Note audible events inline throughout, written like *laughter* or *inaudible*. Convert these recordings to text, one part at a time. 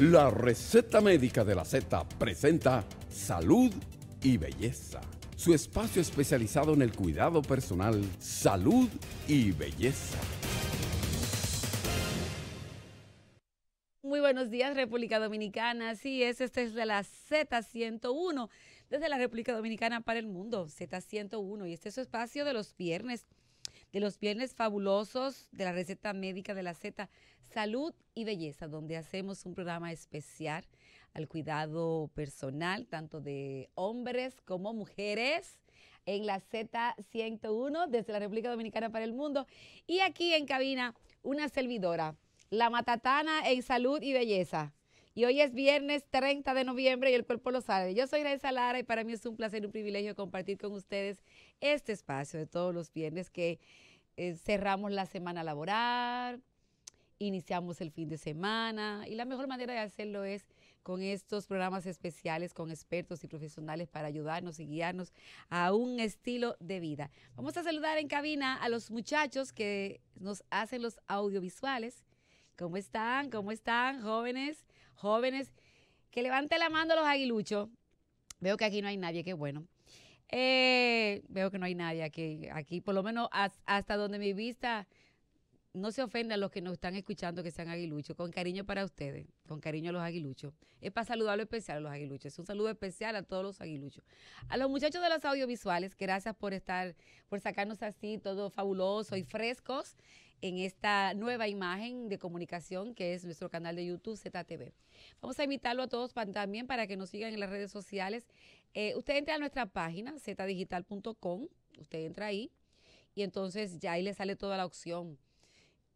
La receta médica de la Z presenta Salud y Belleza, su espacio especializado en el cuidado personal, salud y belleza. Muy buenos días República Dominicana, así es, este es de la Z101, desde la República Dominicana para el mundo, Z101, y este es su espacio de los viernes de los viernes fabulosos de la receta médica de la Z, Salud y Belleza, donde hacemos un programa especial al cuidado personal, tanto de hombres como mujeres, en la Z101 desde la República Dominicana para el Mundo. Y aquí en cabina, una servidora, la Matatana en Salud y Belleza. Y hoy es viernes 30 de noviembre y el cuerpo lo sabe. Yo soy Raisa Lara y para mí es un placer y un privilegio compartir con ustedes este espacio de todos los viernes que eh, cerramos la semana laboral, iniciamos el fin de semana y la mejor manera de hacerlo es con estos programas especiales con expertos y profesionales para ayudarnos y guiarnos a un estilo de vida. Vamos a saludar en cabina a los muchachos que nos hacen los audiovisuales. ¿Cómo están? ¿Cómo están, jóvenes? jóvenes. Que levante la mano los aguiluchos. Veo que aquí no hay nadie, qué bueno. Eh, veo que no hay nadie aquí, aquí por lo menos hasta donde mi vista no se a los que nos están escuchando que sean aguiluchos, con cariño para ustedes, con cariño a los aguiluchos. Es para saludarlo especial a los aguiluchos, es un saludo especial a todos los aguiluchos. A los muchachos de los audiovisuales, gracias por estar, por sacarnos así todo fabuloso y frescos en esta nueva imagen de comunicación que es nuestro canal de YouTube ZTV. Vamos a invitarlo a todos también para que nos sigan en las redes sociales. Eh, usted entra a nuestra página zdigital.com, usted entra ahí y entonces ya ahí le sale toda la opción.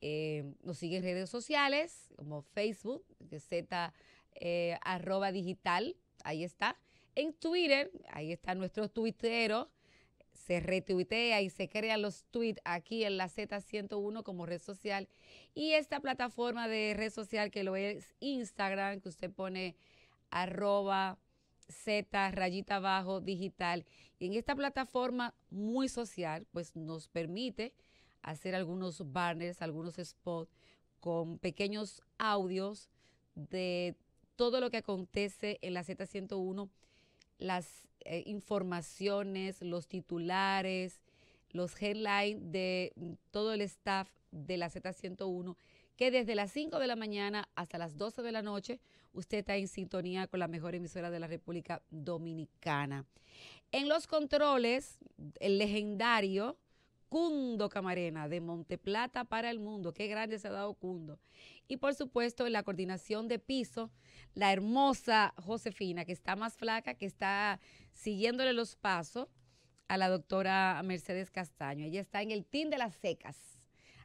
Eh, nos sigue en redes sociales como Facebook, Z eh, arroba digital, ahí está. En Twitter, ahí está nuestro tuitero se retuitea y se crean los tweets aquí en la Z101 como red social. Y esta plataforma de red social que lo es Instagram, que usted pone arroba Z rayita abajo digital. Y en esta plataforma muy social, pues nos permite hacer algunos banners, algunos spots con pequeños audios de todo lo que acontece en la Z101, las eh, informaciones, los titulares, los headlines de mm, todo el staff de la Z101, que desde las 5 de la mañana hasta las 12 de la noche usted está en sintonía con la mejor emisora de la República Dominicana. En los controles, el legendario Cundo Camarena, de Monteplata para el Mundo. Qué grande se ha dado Cundo. Y por supuesto, en la coordinación de piso, la hermosa Josefina, que está más flaca, que está siguiéndole los pasos a la doctora Mercedes Castaño. Ella está en el team de las secas.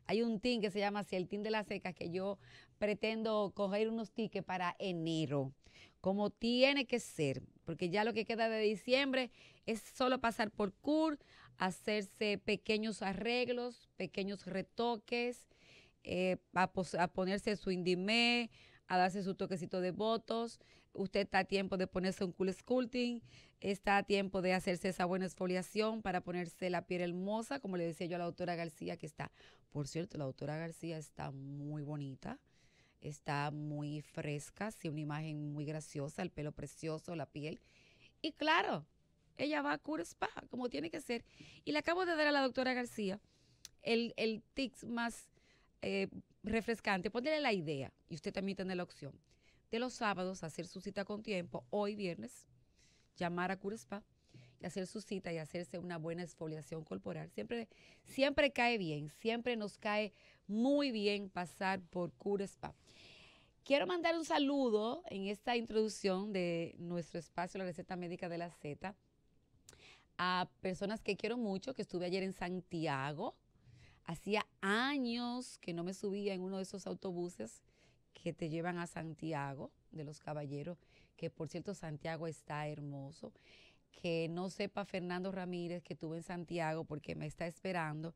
Hay un team que se llama así, el team de las secas, que yo pretendo coger unos tickets para enero, como tiene que ser, porque ya lo que queda de diciembre es solo pasar por CUR, hacerse pequeños arreglos, pequeños retoques, eh, a, ponerse su indime, a darse su toquecito de votos. Usted está a tiempo de ponerse un cool sculpting, está a tiempo de hacerse esa buena exfoliación para ponerse la piel hermosa, como le decía yo a la doctora García, que está, por cierto, la doctora García está muy bonita, está muy fresca, tiene una imagen muy graciosa, el pelo precioso, la piel. Y claro, ella va a cura spa, como tiene que ser. Y le acabo de dar a la doctora García el, el más eh, refrescante. Póngale la idea, y usted también tiene la opción, de los sábados hacer su cita con tiempo, hoy viernes, llamar a cura spa y hacer su cita y hacerse una buena exfoliación corporal. Siempre, siempre cae bien, siempre nos cae muy bien pasar por Cura Spa. Quiero mandar un saludo en esta introducción de nuestro espacio, la receta médica de la Z, a personas que quiero mucho, que estuve ayer en Santiago. Hacía años que no me subía en uno de esos autobuses que te llevan a Santiago de los Caballeros, que por cierto Santiago está hermoso. Que no sepa Fernando Ramírez que estuve en Santiago porque me está esperando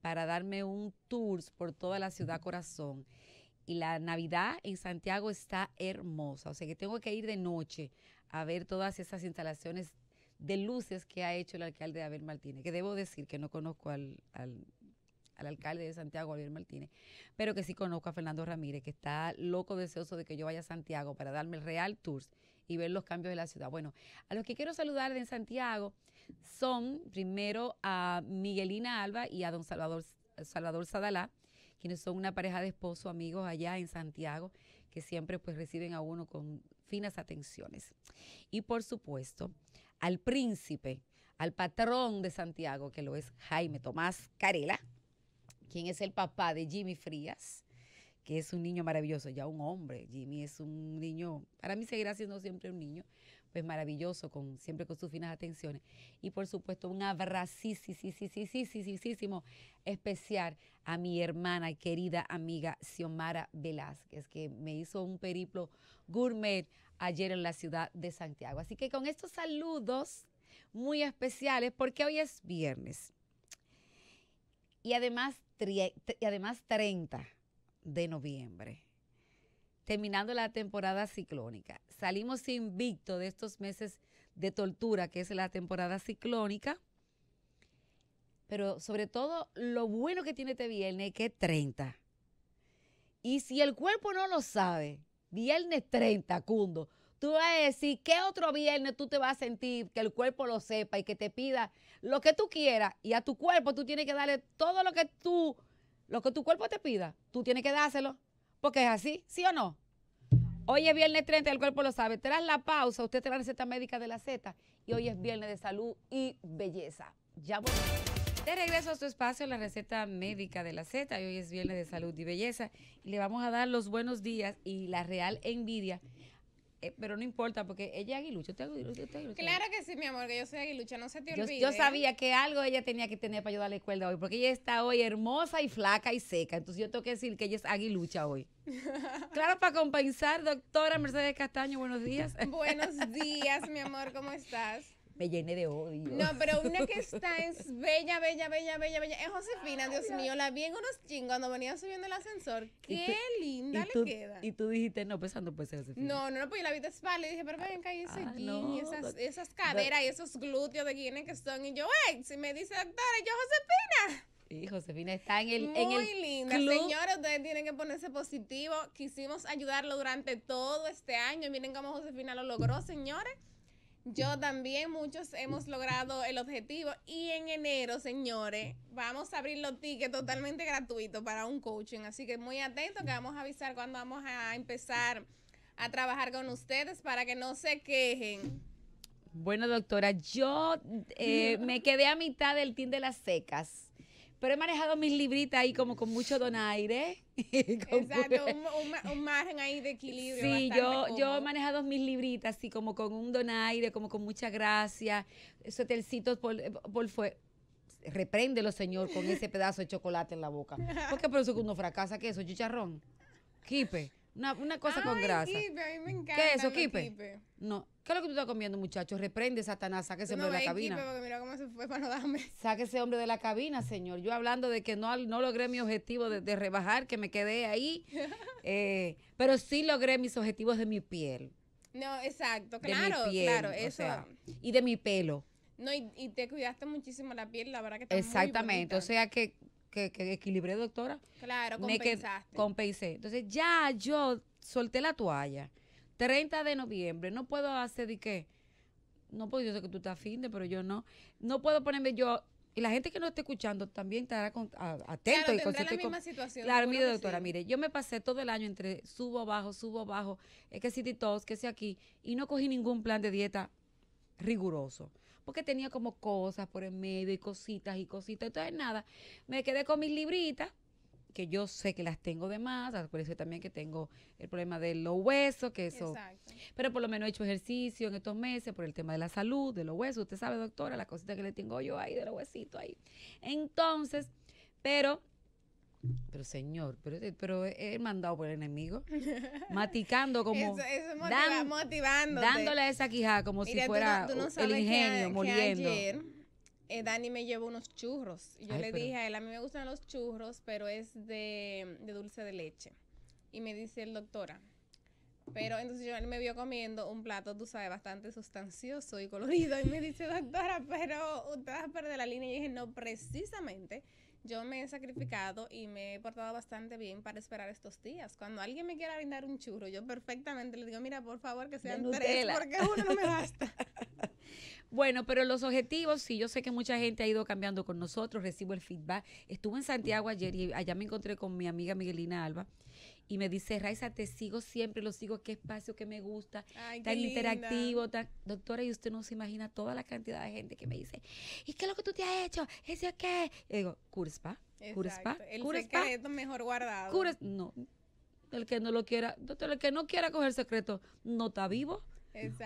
para darme un tour por toda la ciudad corazón. Y la Navidad en Santiago está hermosa, o sea que tengo que ir de noche a ver todas esas instalaciones de luces que ha hecho el alcalde Abel Martínez, que debo decir que no conozco al, alcalde de Santiago, Abel Martínez, pero que sí conozco a Fernando Ramírez, que está loco deseoso de que yo vaya a Santiago para darme el Real Tours y ver los cambios de la ciudad. Bueno, a los que quiero saludar de Santiago son primero a Miguelina Alba y a don Salvador, Salvador Sadalá, quienes son una pareja de esposo, amigos allá en Santiago, que siempre pues reciben a uno con finas atenciones. Y por supuesto, al príncipe, al patrón de Santiago, que lo es Jaime Tomás Carela, quien es el papá de Jimmy Frías, que es un niño maravilloso, ya un hombre. Jimmy es un niño, para mí seguirá siendo siempre un niño, pues maravilloso, con, siempre con sus finas atenciones. Y por supuesto, un abracísimo especial a mi hermana, y querida amiga Xiomara Velázquez, que me hizo un periplo gourmet ayer en la ciudad de Santiago. Así que con estos saludos muy especiales, porque hoy es viernes y además, y además 30 de noviembre, terminando la temporada ciclónica. Salimos invicto de estos meses de tortura, que es la temporada ciclónica. Pero sobre todo, lo bueno que tiene este viernes que es 30. Y si el cuerpo no lo sabe, Viernes 30, Cundo. Tú vas a decir, ¿qué otro viernes tú te vas a sentir que el cuerpo lo sepa y que te pida lo que tú quieras? Y a tu cuerpo tú tienes que darle todo lo que tú, lo que tu cuerpo te pida, tú tienes que dárselo. Porque es así, ¿sí o no? Hoy es viernes 30, el cuerpo lo sabe. Tras la pausa, usted trae la receta médica de la Z y hoy es viernes de salud y belleza. Ya volvemos. De regreso a su espacio, la receta médica de la Z. Hoy es viernes de salud y belleza. Y le vamos a dar los buenos días y la real envidia. Eh, pero no importa, porque ella es aguilucha. Claro que sí, mi amor, que yo soy aguilucha. No se te olvide. Yo, ¿eh? sabía que algo ella tenía que tener para ayudar a la escuela hoy, porque ella está hoy hermosa y flaca y seca. Entonces yo tengo que decir que ella es aguilucha hoy. *laughs* Claro, para compensar, doctora Mercedes Castaño, buenos días. Buenos *laughs* días, mi amor, ¿cómo estás? me llené de odio. No, pero una que *laughs* está es bella, bella, bella, bella, bella. Es Josefina, Dios mío, la vi en unos chingos cuando venía subiendo el ascensor. Qué linda le queda. Y tú dijiste, no, pensando pues Josefina. No, no, no, pues yo la vi de espalda y dije, pero ven que y ese y esas, esas caderas y esos glúteos de quienes que son. Y yo, wey, si me dice doctora, yo Josefina. y Josefina está en el. Muy en el linda. señores ustedes tienen que ponerse positivo. Quisimos ayudarlo durante todo este año. Miren cómo Josefina lo logró, señores. Yo también, muchos hemos logrado el objetivo y en enero, señores, vamos a abrir los tickets totalmente gratuitos para un coaching. Así que muy atentos que vamos a avisar cuando vamos a empezar a trabajar con ustedes para que no se quejen. Bueno, doctora, yo eh, me quedé a mitad del team de las secas. Pero he manejado mis libritas ahí como con mucho donaire. *laughs* Exacto, pues un, margen ahí de equilibrio. Sí, yo, yo he manejado mis libritas así como con un donaire, como con mucha gracia. Eso telcitos por, por fue repréndelo, señor, con ese *laughs* pedazo de chocolate en la boca. Porque por eso segundo fracasa, ¿qué es eso? Chicharrón. Kipe. Una, cosa con grasa. ¿Qué es eso, quipe No, ¿Qué es lo que tú estás comiendo, muchachos? Reprende, Satanás, saque ese hombre de la cabina. Sáquese mira cómo se fue para ese hombre de la cabina, señor. Yo hablando de que no, logré mi objetivo de, rebajar, que me quedé ahí, *laughs* eh, pero sí logré mis objetivos de mi piel. No, exacto, claro, claro, eso. y de mi pelo. No, y, te cuidaste muchísimo la piel, la verdad que está Exactamente, o sea que, que, equilibré, doctora. Claro, compensaste. compensé. Entonces ya yo solté la toalla 30 de noviembre, no puedo hacer de qué. No, puedo, yo sé que tú estás finde, pero yo no. No puedo ponerme yo. Y la gente que no esté escuchando también estará atento. Claro, la misma situación. Claro, mire, doctora, mire, yo me pasé todo el año entre subo, bajo, subo, bajo, es que si todos, que si aquí, y no cogí ningún plan de dieta riguroso. Porque tenía como cosas por el medio y cositas y cositas. Entonces, nada, me quedé con mis libritas que yo sé que las tengo de más, por eso también que tengo el problema de los huesos, que eso. Pero por lo menos he hecho ejercicio en estos meses por el tema de la salud, de los huesos. Usted sabe, doctora, las cositas que le tengo yo ahí, de los huesitos ahí. Entonces, pero pero señor, pero, pero he mandado por el enemigo, *laughs* maticando como, eso, dándole esa quijada como si fuera el ingenio, eh, Dani me llevó unos churros. Yo le dije a él, a mí me gustan los churros, pero es de, dulce de leche. Y me dice el doctora, ah, pero entonces yo, él me vio comiendo un plato, tú sabes, bastante sustancioso y colorido. Y me dice, doctora, pero usted va a perder la línea. Y yo dije, no, precisamente. Yo me he sacrificado y me he portado bastante bien para esperar estos días. Cuando alguien me quiera brindar un churro, yo perfectamente le digo, mira, por favor que sean tres, porque uno no me basta. *laughs* Bueno, pero los objetivos, sí, yo sé que mucha gente ha ido cambiando con nosotros, recibo el feedback. Estuve en Santiago ayer y allá me encontré con mi amiga Miguelina Alba y me dice, Raiza, te sigo siempre, lo sigo, qué espacio que me gusta, tan interactivo, tan... Doctora, y usted no se imagina toda la cantidad de gente que me dice, ¿y qué es lo que tú te has hecho? ¿Eso qué? Y digo, Curspa, Curspa, El secreto mejor guardado. No, el que no lo quiera, doctor, el que no quiera coger secreto, no está vivo.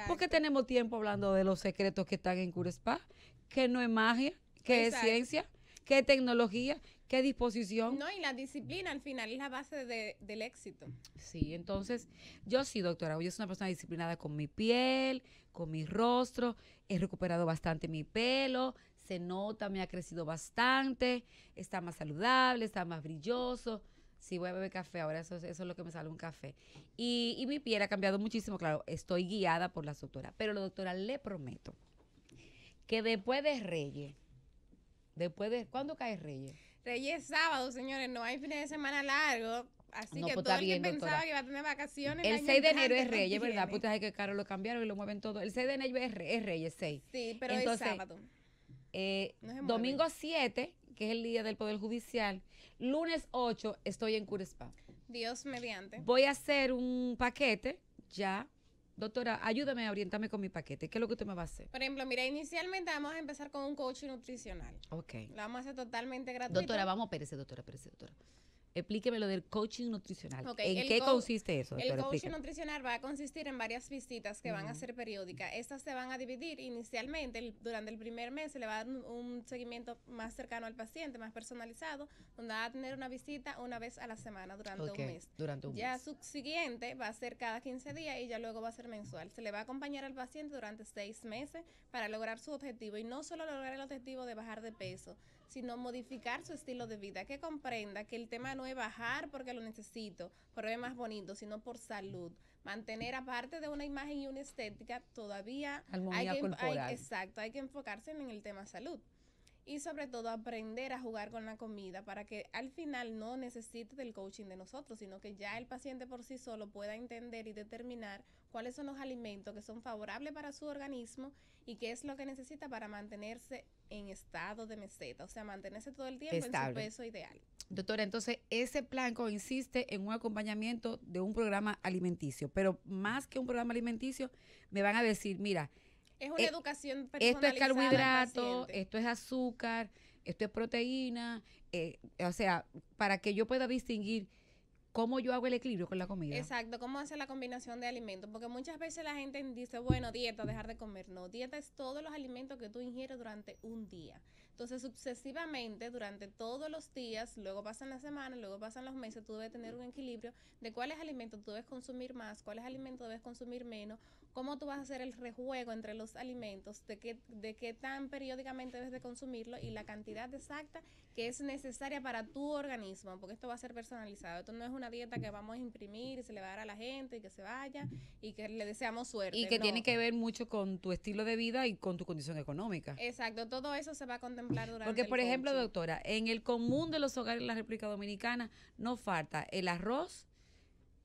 Porque tenemos tiempo hablando de los secretos que están en Curespa, que no es magia, que es ciencia, que es tecnología, que es disposición. No, y la disciplina al final es la base del éxito. Sí, entonces yo sí, doctora, yo soy una persona disciplinada con mi piel, con mi rostro, he recuperado bastante mi pelo, se nota, me ha crecido bastante, está más saludable, está más brilloso si voy a beber café, ahora eso, es lo que me sale un café. Y, y mi piel ha cambiado muchísimo, claro, estoy guiada por la doctora, pero la doctora le prometo que después de Reyes, después de, ¿cuándo cae Reyes? Reyes sábado, señores, no hay fines de semana largo. Así que pues, todo el que pensaba que iba a tener vacaciones. El, 6 de enero es Reyes, ¿verdad? Pues es que caro lo cambiaron y lo mueven todo. El 6 de enero es, Reyes, Reyes 6. Sí, pero es sábado. Eh, domingo 7, que es el día del Poder Judicial, Lunes 8 estoy en Curespa. Dios mediante. Voy a hacer un paquete ya. Doctora, ayúdame, orientarme con mi paquete. ¿Qué es lo que usted me va a hacer? Por ejemplo, mira, inicialmente vamos a empezar con un coaching nutricional. Ok. Lo vamos a hacer totalmente gratuito. Doctora, vamos, espérese, doctora, pérese, doctora. Explíqueme lo del coaching nutricional. ¿En qué consiste eso? El coaching nutricional va a consistir en varias visitas que van a ser periódicas. Estas se van a dividir inicialmente, durante el primer mes se le va a dar un, seguimiento más cercano al paciente, más personalizado, donde va a tener una visita una vez a la semana durante un mes. ya subsiguiente va a ser cada 15 días y ya luego va a ser mensual. Se le va a acompañar al paciente durante seis meses para lograr su objetivo y no solo lograr el objetivo de bajar de peso, sino modificar su estilo de vida, que comprenda que el tema no es bajar porque lo necesito, pero es más bonito, sino por salud. Mantener aparte de una imagen y una estética, todavía exacto, hay que enfocarse en el tema salud y sobre todo aprender a jugar con la comida para que al final no necesite del coaching de nosotros, sino que ya el paciente por sí solo pueda entender y determinar cuáles son los alimentos que son favorables para su organismo y qué es lo que necesita para mantenerse en estado de meseta, o sea, mantenerse todo el tiempo en su peso ideal. Doctora, entonces ese plan consiste en un acompañamiento de un programa alimenticio, pero más que un programa alimenticio, me van a decir, mira, es una eh, educación personalizada. Esto es carbohidrato, esto es azúcar, esto es proteína. Eh, o sea, para que yo pueda distinguir cómo yo hago el equilibrio con la comida. Exacto, cómo hace la combinación de alimentos, porque muchas veces la gente dice, bueno, dieta, dejar de comer. No, dieta es todos los alimentos que tú ingieres durante un día. Entonces, sucesivamente, durante todos los días, luego pasan las semanas, luego pasan los meses, tú debes tener un equilibrio de cuáles alimentos tú debes consumir más, cuáles alimentos debes consumir menos, cómo tú vas a hacer el rejuego entre los alimentos, de qué, de qué tan periódicamente debes de consumirlo y la cantidad exacta que es necesaria para tu organismo, porque esto va a ser personalizado. Esto no es una dieta que vamos a imprimir y se le va a dar a la gente y que se vaya y que le deseamos suerte. Y que tiene que ver mucho con tu estilo de vida y con tu condición económica. Exacto, todo eso se va a contemplar durante Porque, por ejemplo, doctora, en el común de los hogares de la República Dominicana no falta el arroz,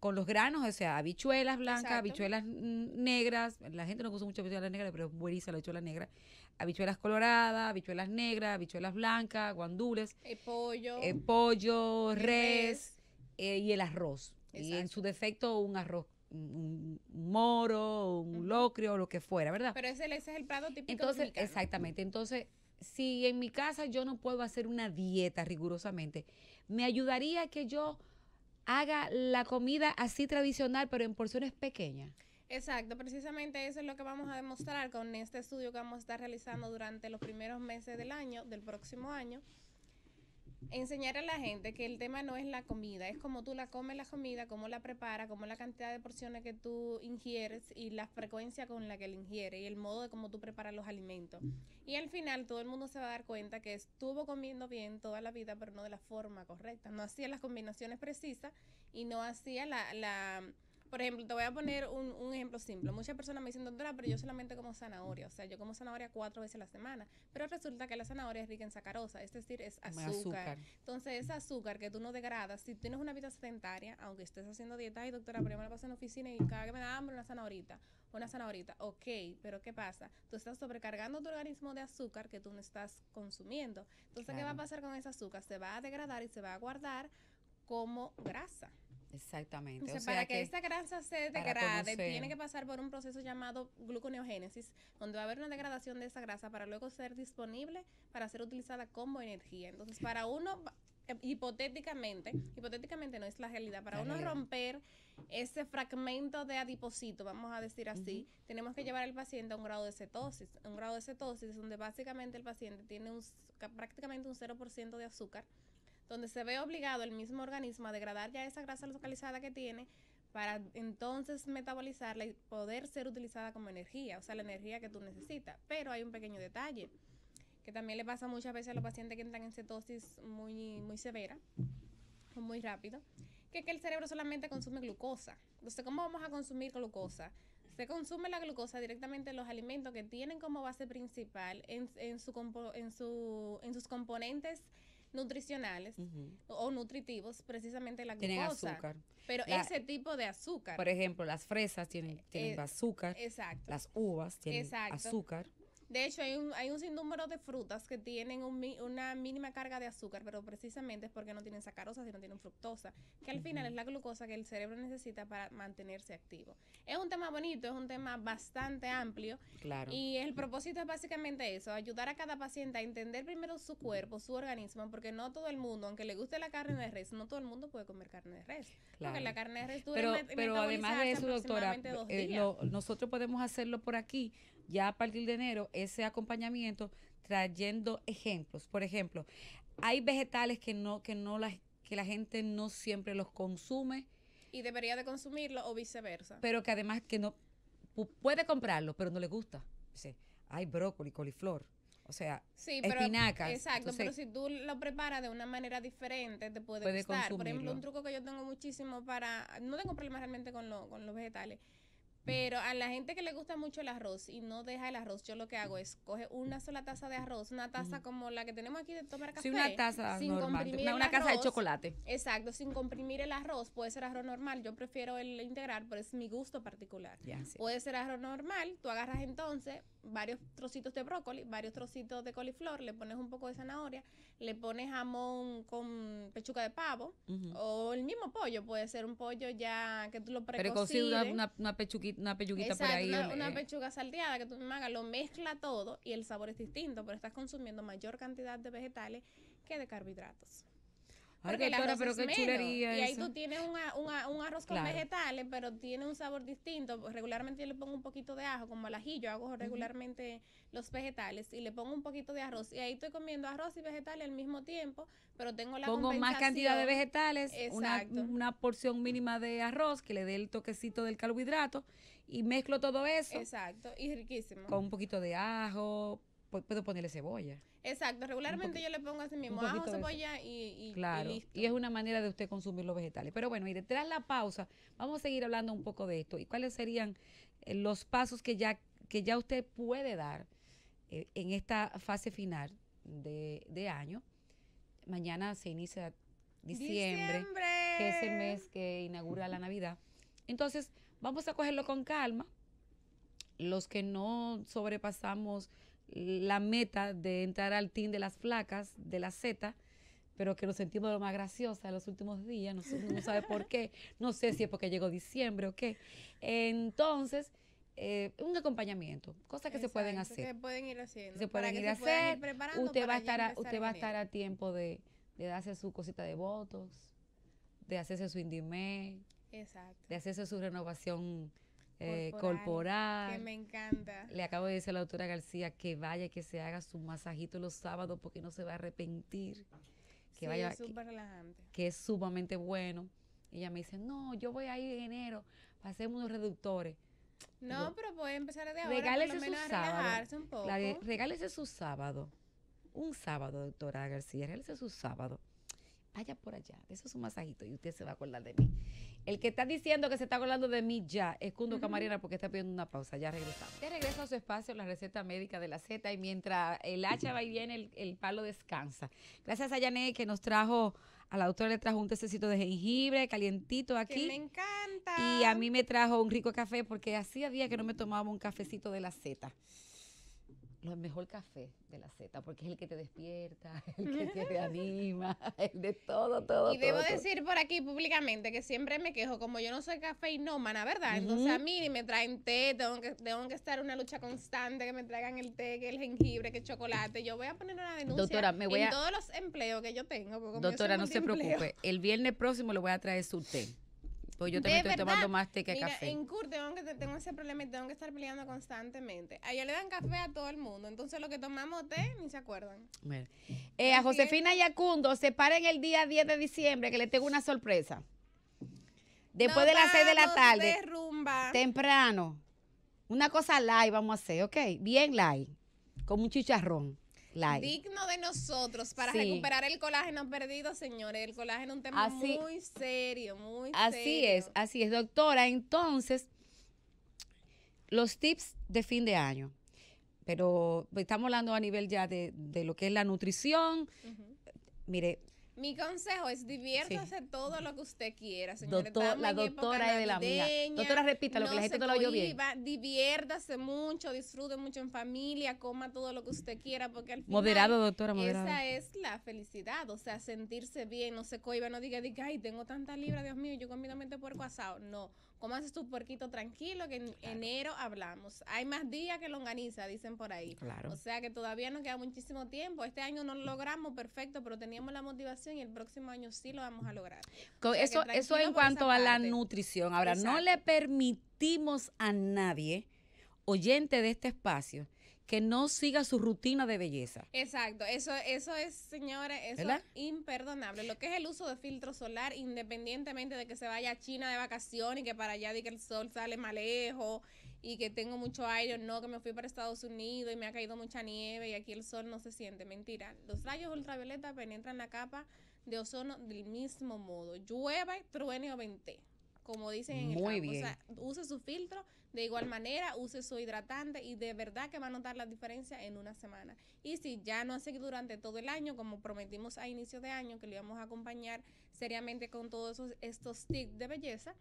con los granos, o sea, habichuelas blancas, habichuelas negras, la gente no usa mucho habichuelas negras, pero es buenísima la habichuela negra, habichuelas coloradas, habichuelas negras, habichuelas blancas, guandules, eh, pollo, el eh, pollo res, eh, y el arroz. Y en su defecto un arroz un moro, un locrio, lo que fuera, ¿verdad? Pero ese, es el plato típico. Entonces, exactamente. Entonces, si en mi casa yo no puedo hacer una dieta rigurosamente, me ayudaría que yo haga la comida así tradicional, pero en porciones pequeñas. Exacto, precisamente eso es lo que vamos a demostrar con este estudio que vamos a estar realizando durante los primeros meses del año, del próximo año, enseñar a la gente que el tema no es la comida, es cómo tú la comes la comida, cómo la preparas, cómo la cantidad de porciones que tú ingieres y la frecuencia con la que la ingieres y el modo de cómo tú preparas los alimentos. Y al final todo el mundo se va a dar cuenta que estuvo comiendo bien toda la vida, pero no de la forma correcta. No hacía las combinaciones precisas y no hacía la, la por ejemplo, te voy a poner un, ejemplo simple. Muchas personas me dicen, doctora, pero yo solamente como zanahoria. O sea, yo como zanahoria cuatro veces a la semana. Pero resulta que la zanahoria es rica en sacarosa, es decir, es azúcar. Entonces, ese azúcar que tú no degradas, si tienes una vida sedentaria, aunque estés haciendo dieta, y doctora, pero yo me la paso en la oficina y cada vez que me da hambre una zanahorita, una zanahorita. Ok, pero ¿qué pasa? Tú estás sobrecargando tu organismo de azúcar que tú no estás consumiendo. Entonces, ¿qué va a pasar con ese azúcar? Se va a degradar y se va a guardar como grasa. Exactamente. O para que, esta grasa se degrade, tiene que pasar por un proceso llamado gluconeogénesis, donde va a haber una degradación de esa grasa para luego ser disponible para ser utilizada como energía. Entonces, para uno eh, hipotéticamente, hipotéticamente no es la realidad, para uno romper ese fragmento de adiposito, vamos a decir así, tenemos que llevar al paciente a un grado de cetosis, un grado de cetosis donde básicamente el paciente tiene un, prácticamente un 0% de azúcar donde se ve obligado el mismo organismo a degradar ya esa grasa localizada que tiene para entonces metabolizarla y poder ser utilizada como energía, o sea, la energía que tú necesitas. Pero hay un pequeño detalle que también le pasa muchas veces a los pacientes que entran en cetosis muy, muy severa o muy rápido, que es que el cerebro solamente consume glucosa. Entonces, ¿cómo vamos a consumir glucosa? Se consume la glucosa directamente en los alimentos que tienen como base principal en, su, en, en sus componentes nutricionales o nutritivos, precisamente la glucosa. Tienen azúcar. Pero ese tipo de azúcar. Por ejemplo, las fresas tienen, eh, azúcar. Las uvas tienen azúcar. De hecho, hay un, hay un sinnúmero de frutas que tienen una mínima carga de azúcar, pero precisamente es porque no tienen sacarosa, sino tienen fructosa, que al final es la glucosa que el cerebro necesita para mantenerse activo. Es un tema bonito, es un tema bastante amplio. Claro. Y el propósito es básicamente eso, ayudar a cada paciente a entender primero su cuerpo, su organismo, porque no todo el mundo, aunque le guste la carne de res, no todo el mundo puede comer carne de res. Porque la carne de res pero, pero además de eso, doctora, eh, nosotros podemos hacerlo por aquí ya a partir de enero ese acompañamiento trayendo ejemplos. Por ejemplo, hay vegetales que no, que no las, que la gente no siempre los consume. Y debería de consumirlo o viceversa. Pero que además que no puede comprarlo, pero no le gusta. Sí. Hay brócoli, coliflor. O sea, Exacto, pero si tú lo preparas de una manera diferente, te puede, gustar. Por ejemplo, un truco que yo tengo muchísimo para. No tengo problemas realmente con, lo, con los vegetales pero a la gente que le gusta mucho el arroz y no deja el arroz, yo lo que hago es coge una sola taza de arroz, una taza como la que tenemos aquí de tomar café. Sí, una taza sin comprimir una, taza de chocolate. Exacto, sin comprimir el arroz, puede ser arroz normal, yo prefiero el integrar pero es mi gusto particular. Puede ser arroz normal, tú agarras entonces varios trocitos de brócoli, varios trocitos de coliflor, le pones un poco de zanahoria, le pones jamón con pechuga de pavo o el mismo pollo, puede ser un pollo ya que tú lo precocides. Una, una, una, pechuguita, una por ahí. Una, una pechuga salteada que tú me hagas, lo mezcla todo y el sabor es distinto, pero estás consumiendo mayor cantidad de vegetales que de carbohidratos porque Y ahí tú tienes un un arroz con vegetales, pero tiene un sabor distinto. Regularmente yo le pongo un poquito de ajo, como al ajillo, hago regularmente los vegetales y le pongo un poquito de arroz. Y ahí estoy comiendo arroz y vegetales al mismo tiempo, pero tengo la Pongo más cantidad de vegetales, una, una, porción mínima de arroz que le dé el toquecito del carbohidrato y mezclo todo eso. Exacto, y riquísimo. Con un poquito de ajo, puedo ponerle cebolla. Exacto, regularmente yo le pongo así mismo ajo, cebolla y, claro, y, es una manera de usted consumir los vegetales. Pero bueno, y detrás de la pausa, vamos a seguir hablando un poco de esto y cuáles serían eh, los pasos que ya, que ya usted puede dar eh, en esta fase final de, de año. Mañana se inicia diciembre, diciembre, que es el mes que inaugura la Navidad. Entonces, vamos a cogerlo con calma. Los que no sobrepasamos la meta de entrar al team de las flacas, de la Z, pero que nos sentimos lo más graciosa de los últimos días, no, no sabe por qué, no sé si es porque llegó diciembre o qué. Entonces, eh, un acompañamiento, cosas que se pueden hacer. Se pueden ir haciendo. Se pueden ir usted va a estar a, usted va a estar a tiempo de, de darse su cosita de votos, de hacerse su indime, de hacerse su renovación eh, corporal, Que me encanta. Le acabo de decir a la doctora García que vaya, que se haga su masajito los sábados porque no se va a arrepentir. Que vaya. Es súper relajante. Que es sumamente bueno. ella me dice, no, yo voy a ir en enero para hacer unos reductores. No, pero puede empezar de ahora. Regálese sábado. un regálese su sábado. Un sábado, doctora García. Regálese su sábado allá por allá. Eso es un masajito y usted se va a acordar de mí. El que está diciendo que se está acordando de mí ya es Cundo porque está pidiendo una pausa. Ya regresamos. Ya regreso a su espacio, la receta médica de la Z. Y mientras el hacha va y viene, el, palo descansa. Gracias a Yané que nos trajo, a la doctora le trajo un tececito de jengibre calientito aquí. me encanta. Y a mí me trajo un rico café porque hacía días que no me tomaba un cafecito de la Z el mejor café de la Z, porque es el que te despierta, *laughs* el que te *laughs* anima, el de todo, todo. Y debo decir por aquí públicamente que siempre me quejo, como yo no soy cafeinómana, ¿verdad? verdad, Entonces a mí me traen té, tengo que, tengo que estar en una lucha constante, que me traigan el té, que el jengibre, que el chocolate. Yo voy a poner una denuncia doctora, en todos los empleos que yo tengo. Doctora, no se preocupe, el viernes próximo le voy a traer su té. Pues yo también estoy tomando más té que café. En CUR tengo, ese problema y tengo que estar peleando constantemente. a Allá le dan café a todo el mundo, entonces lo que tomamos té ni se acuerdan. Eh, a Josefina Yacundo, se paren el día 10 de diciembre, que le tengo una sorpresa. Después de las 6 de la tarde. Temprano. Una cosa live vamos a hacer, ¿ok? Bien live. Con un chicharrón digno de nosotros para recuperar el colágeno perdido, señores. El colágeno es un tema muy serio, muy así es, así es, doctora. Entonces, los tips de fin de año. Pero pues, estamos hablando a nivel ya de, lo que es la nutrición. Mire, mi consejo es diviértase todo lo que usted quiera, la doctora de la Doctora, repita lo que la gente no lo oyó bien. Diviértase mucho, disfrute mucho en familia, coma todo lo que usted quiera, porque al final. Moderado, doctora, moderado. Esa es la felicidad, o sea, sentirse bien, no se cohiba, no diga, diga, ay, tengo tanta libra, Dios mío, yo comí mente puerco asado. No. ¿Cómo haces tu puerquito tranquilo, que en enero hablamos. Hay más días que lo organiza, dicen por ahí. Claro. O sea que todavía nos queda muchísimo tiempo. Este año no lo logramos perfecto, pero teníamos la motivación y el próximo año sí lo vamos a lograr. eso, eso en cuanto a la nutrición. Ahora, no le permitimos a nadie, oyente de este espacio, que no siga su rutina de belleza. Exacto, eso, eso es, señores, eso es imperdonable. Lo que es el uso de filtro solar, independientemente de que se vaya a China de vacaciones y que para allá diga que el sol sale más lejos y que tengo mucho aire, no, que me fui para Estados Unidos y me ha caído mucha nieve y aquí el sol no se siente. Mentira, los rayos ultravioleta penetran la capa de ozono del mismo modo, llueve, truene o vente como dicen en el campo. use su filtro de igual manera, use su hidratante y de verdad que va a notar la diferencia en una semana. Y si ya no hace durante todo el año, como prometimos a inicio de año, que le íbamos a acompañar seriamente con todos esos, estos tips de belleza,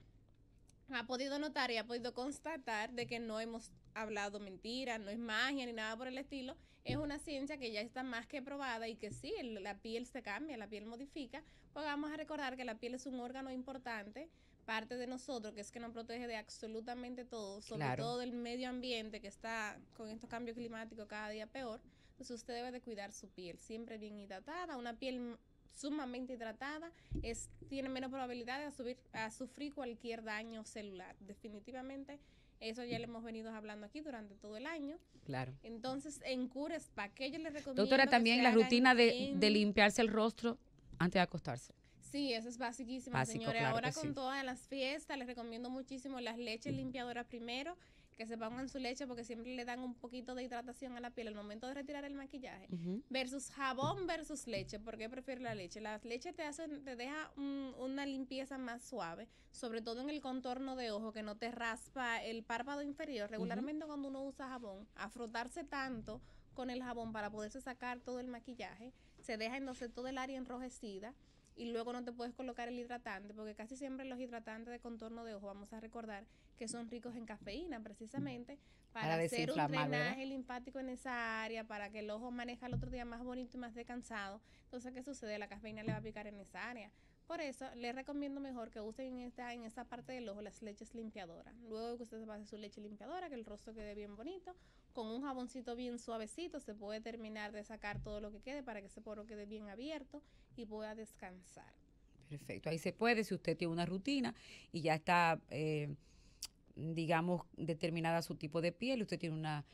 ha podido notar y ha podido constatar de que no hemos hablado mentiras, no es magia ni nada por el estilo, es una ciencia que ya está más que probada y que sí, la piel se cambia, la piel modifica, pues vamos a recordar que la piel es un órgano importante parte de nosotros, que es que nos protege de absolutamente todo, sobre todo del medio ambiente que está con estos cambios climáticos cada día peor. Entonces usted debe de cuidar su piel, siempre bien hidratada, una piel sumamente hidratada, es, tiene menos probabilidad de sufrir cualquier daño celular. Definitivamente, eso ya le hemos venido hablando aquí durante todo el año. Claro. Entonces, en Cures, ¿para qué yo le recomiendo? Doctora, también la rutina de, limpiarse el rostro antes de acostarse. Sí, eso es basiquísimo, señores. Ahora con todas las fiestas les recomiendo muchísimo las leches mm. limpiadoras primero, que se pongan su leche porque siempre le dan un poquito de hidratación a la piel al momento de retirar el maquillaje. Versus jabón versus leche, ¿Por qué prefiero la leche. Las leche te hacen, te deja una limpieza más suave, sobre todo en el contorno de ojo que no te raspa el párpado inferior. Regularmente cuando uno usa jabón, afrotarse tanto con el jabón para poderse sacar todo el maquillaje, se deja entonces todo el área enrojecida y luego no te puedes colocar el hidratante, porque casi siempre los hidratantes de contorno de ojo, vamos a recordar que son ricos en cafeína, precisamente para, hacer un drenaje linfático en esa área, para que el ojo maneja el otro día más bonito y más descansado. Entonces, ¿qué sucede? La cafeína le va a picar en esa área. Por eso les recomiendo mejor que usen en esta, en esa parte del ojo las leches limpiadoras. Luego que usted se pase su leche limpiadora, que el rostro quede bien bonito, con un jaboncito bien suavecito, se puede terminar de sacar todo lo que quede para que ese poro quede bien abierto voy a descansar. Perfecto, ahí se puede, si usted tiene una rutina y ya está, eh, digamos, determinada su tipo de piel, usted tiene una,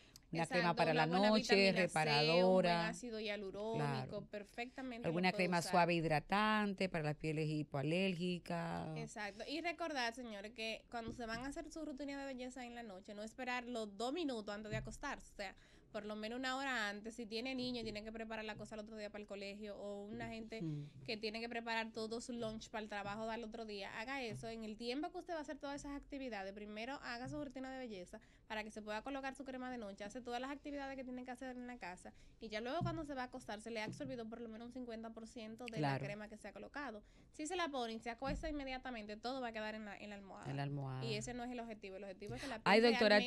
crema para la noche, reparadora. ácido hialurónico, perfectamente. Alguna crema suave hidratante para las pieles hipoalérgicas. Exacto. Y recordar señores, que cuando se van a hacer su rutina de belleza en la noche, no esperar los dos minutos antes de acostarse. O sea, por lo menos una hora antes. Si tiene niños, tienen que preparar la cosa el otro día para el colegio o una gente que tiene que preparar todo su lunch para el trabajo del otro día, haga eso. En el tiempo que usted va a hacer todas esas actividades, primero haga su rutina de belleza, para que se pueda colocar su crema de noche, hace todas las actividades que tiene que hacer en la casa y ya luego cuando se va a acostar se le ha absorbido por lo menos un 50% de la crema que se ha colocado. Si se la pone y se acuesta inmediatamente, todo va a quedar en la, en la almohada. En la almohada. Y ese no es el objetivo, el objetivo es que la piel Ay, doctora,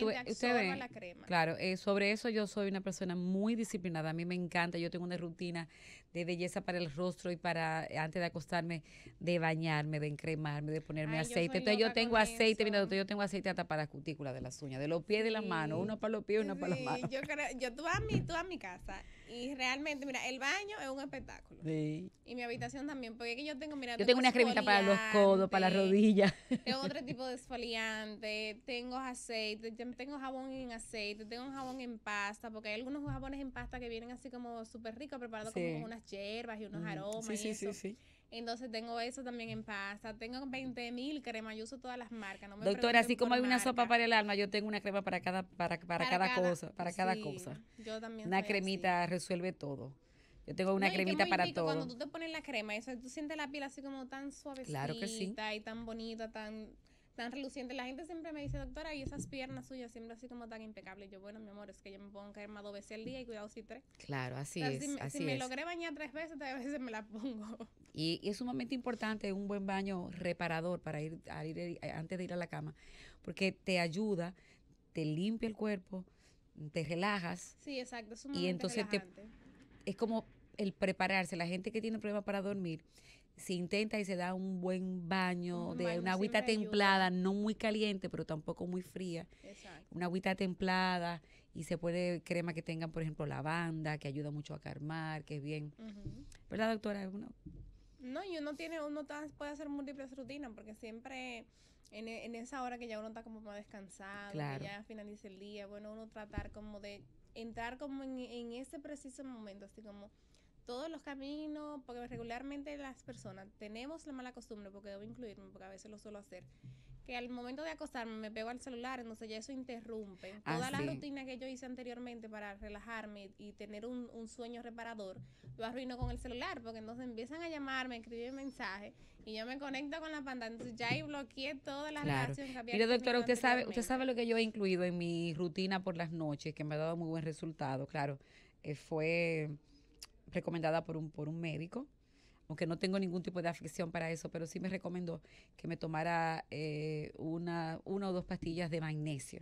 la crema. Claro, eh, sobre eso yo soy una persona muy disciplinada, a mí me encanta, yo tengo una rutina de belleza para el rostro y para eh, antes de acostarme de bañarme, de encremarme, de ponerme aceite. Entonces yo tengo aceite, mira, doctor, yo tengo aceite hasta para la cutícula de las uñas, de lo pies de la mano, una para los pies y una para las manos. Yo, tuve yo tú, a mi, tú a mi casa y realmente, mira, el baño es un espectáculo. Y mi habitación también, porque es que yo tengo, mira, yo tengo, una cremita para los codos, para las rodillas. Tengo otro *laughs* tipo de esfoliante, tengo aceite, tengo jabón en aceite, tengo jabón en pasta, porque hay algunos jabones en pasta que vienen así como súper ricos, preparados con unas hierbas y unos aromas. y eso. sí, sí, sí. Entonces tengo eso también en pasta. Tengo 20 mil cremas. Yo uso todas las marcas. No Doctora, así como hay una sopa para el alma, yo tengo una crema para cada, para, para, cada, cosa. Para cada cosa. Yo también. Una cremita resuelve todo. Yo tengo una cremita para todo. Cuando tú te pones la crema, eso, tú sientes la piel así como tan suavecita y tan bonita, tan tan reluciente. La gente siempre me dice, doctora, y esas piernas suyas siempre así como tan impecables. Yo, bueno, mi amor, es que yo me pongo caer más dos veces al día y cuidado si tres. Claro, así es. Si, me, logré bañar tres veces, tres veces me la pongo. Y, es sumamente importante un buen baño reparador para ir, a ir eh, antes de ir a la cama, porque te ayuda, te limpia el cuerpo, te relajas. Sí, exacto, es Y entonces te, es como el prepararse. La gente que tiene problemas para dormir se intenta y se da un buen baño de una agüita templada, no muy caliente, pero tampoco muy fría. Una agüita templada y se puede crema que tengan, por ejemplo, lavanda, que ayuda mucho a calmar, que es bien. ¿Verdad, doctora? no, y uno tiene, uno puede hacer múltiples rutinas, porque siempre e, en, esa hora que ya uno está como más descansado, que ya finaliza el día, bueno, uno tratar como de entrar como en ese preciso momento, así como todos los caminos, porque regularmente las personas tenemos la mala costumbre, porque debo incluirme, porque a veces lo suelo hacer, que al momento de acostarme me pego al celular, entonces ya eso interrumpe. Todas Toda rutina que yo hice anteriormente para relajarme y tener un, sueño reparador, lo arruino con el celular, porque entonces empiezan a llamarme, escribir mensajes y yo me conecto con la pantalla, entonces ya ahí bloqueé todas las claro. doctora, usted sabe, usted sabe lo que yo he incluido en mi rutina por las noches, que me ha dado muy buen resultado, claro. Eh, fue recomendada por un, por un médico, aunque no tengo ningún tipo de aflicción para eso, pero sí me recomendó que me tomara eh, una, una o dos pastillas de magnesio,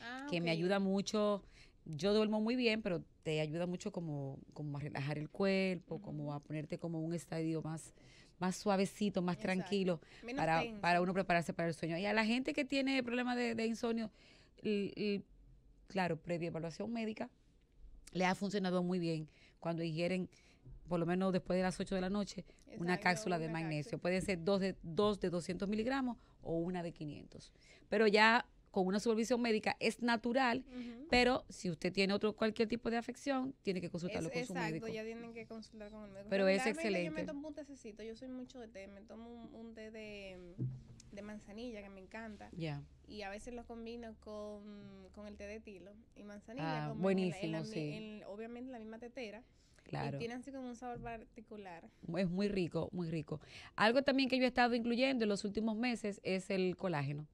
ah, que me ayuda mucho. Yo duermo muy bien, pero te ayuda mucho como, a relajar el cuerpo, como a ponerte como un estadio más, más suavecito, más tranquilo, para, uno prepararse para el sueño. Y a la gente que tiene problemas de, insomnio, claro, previa evaluación médica, le ha funcionado muy bien cuando ingieren, por lo menos después de las 8 de la noche, una cápsula de magnesio. Puede ser dos de, dos de 200 miligramos o una de 500. Pero ya con una supervisión médica es natural, pero si usted tiene otro cualquier tipo de afección, tiene que consultarlo con su médico. Exacto, ya tienen que consultar con el médico. Pero es excelente. Yo me tomo un tecito, yo soy mucho de té, me tomo un, un té de de manzanilla, que me encanta. Y a veces lo combino con, el té de tilo y manzanilla. la, obviamente la misma tetera. Claro. tiene así como un sabor particular. Es muy rico, muy rico. Algo también que yo he estado incluyendo en los últimos meses es el colágeno.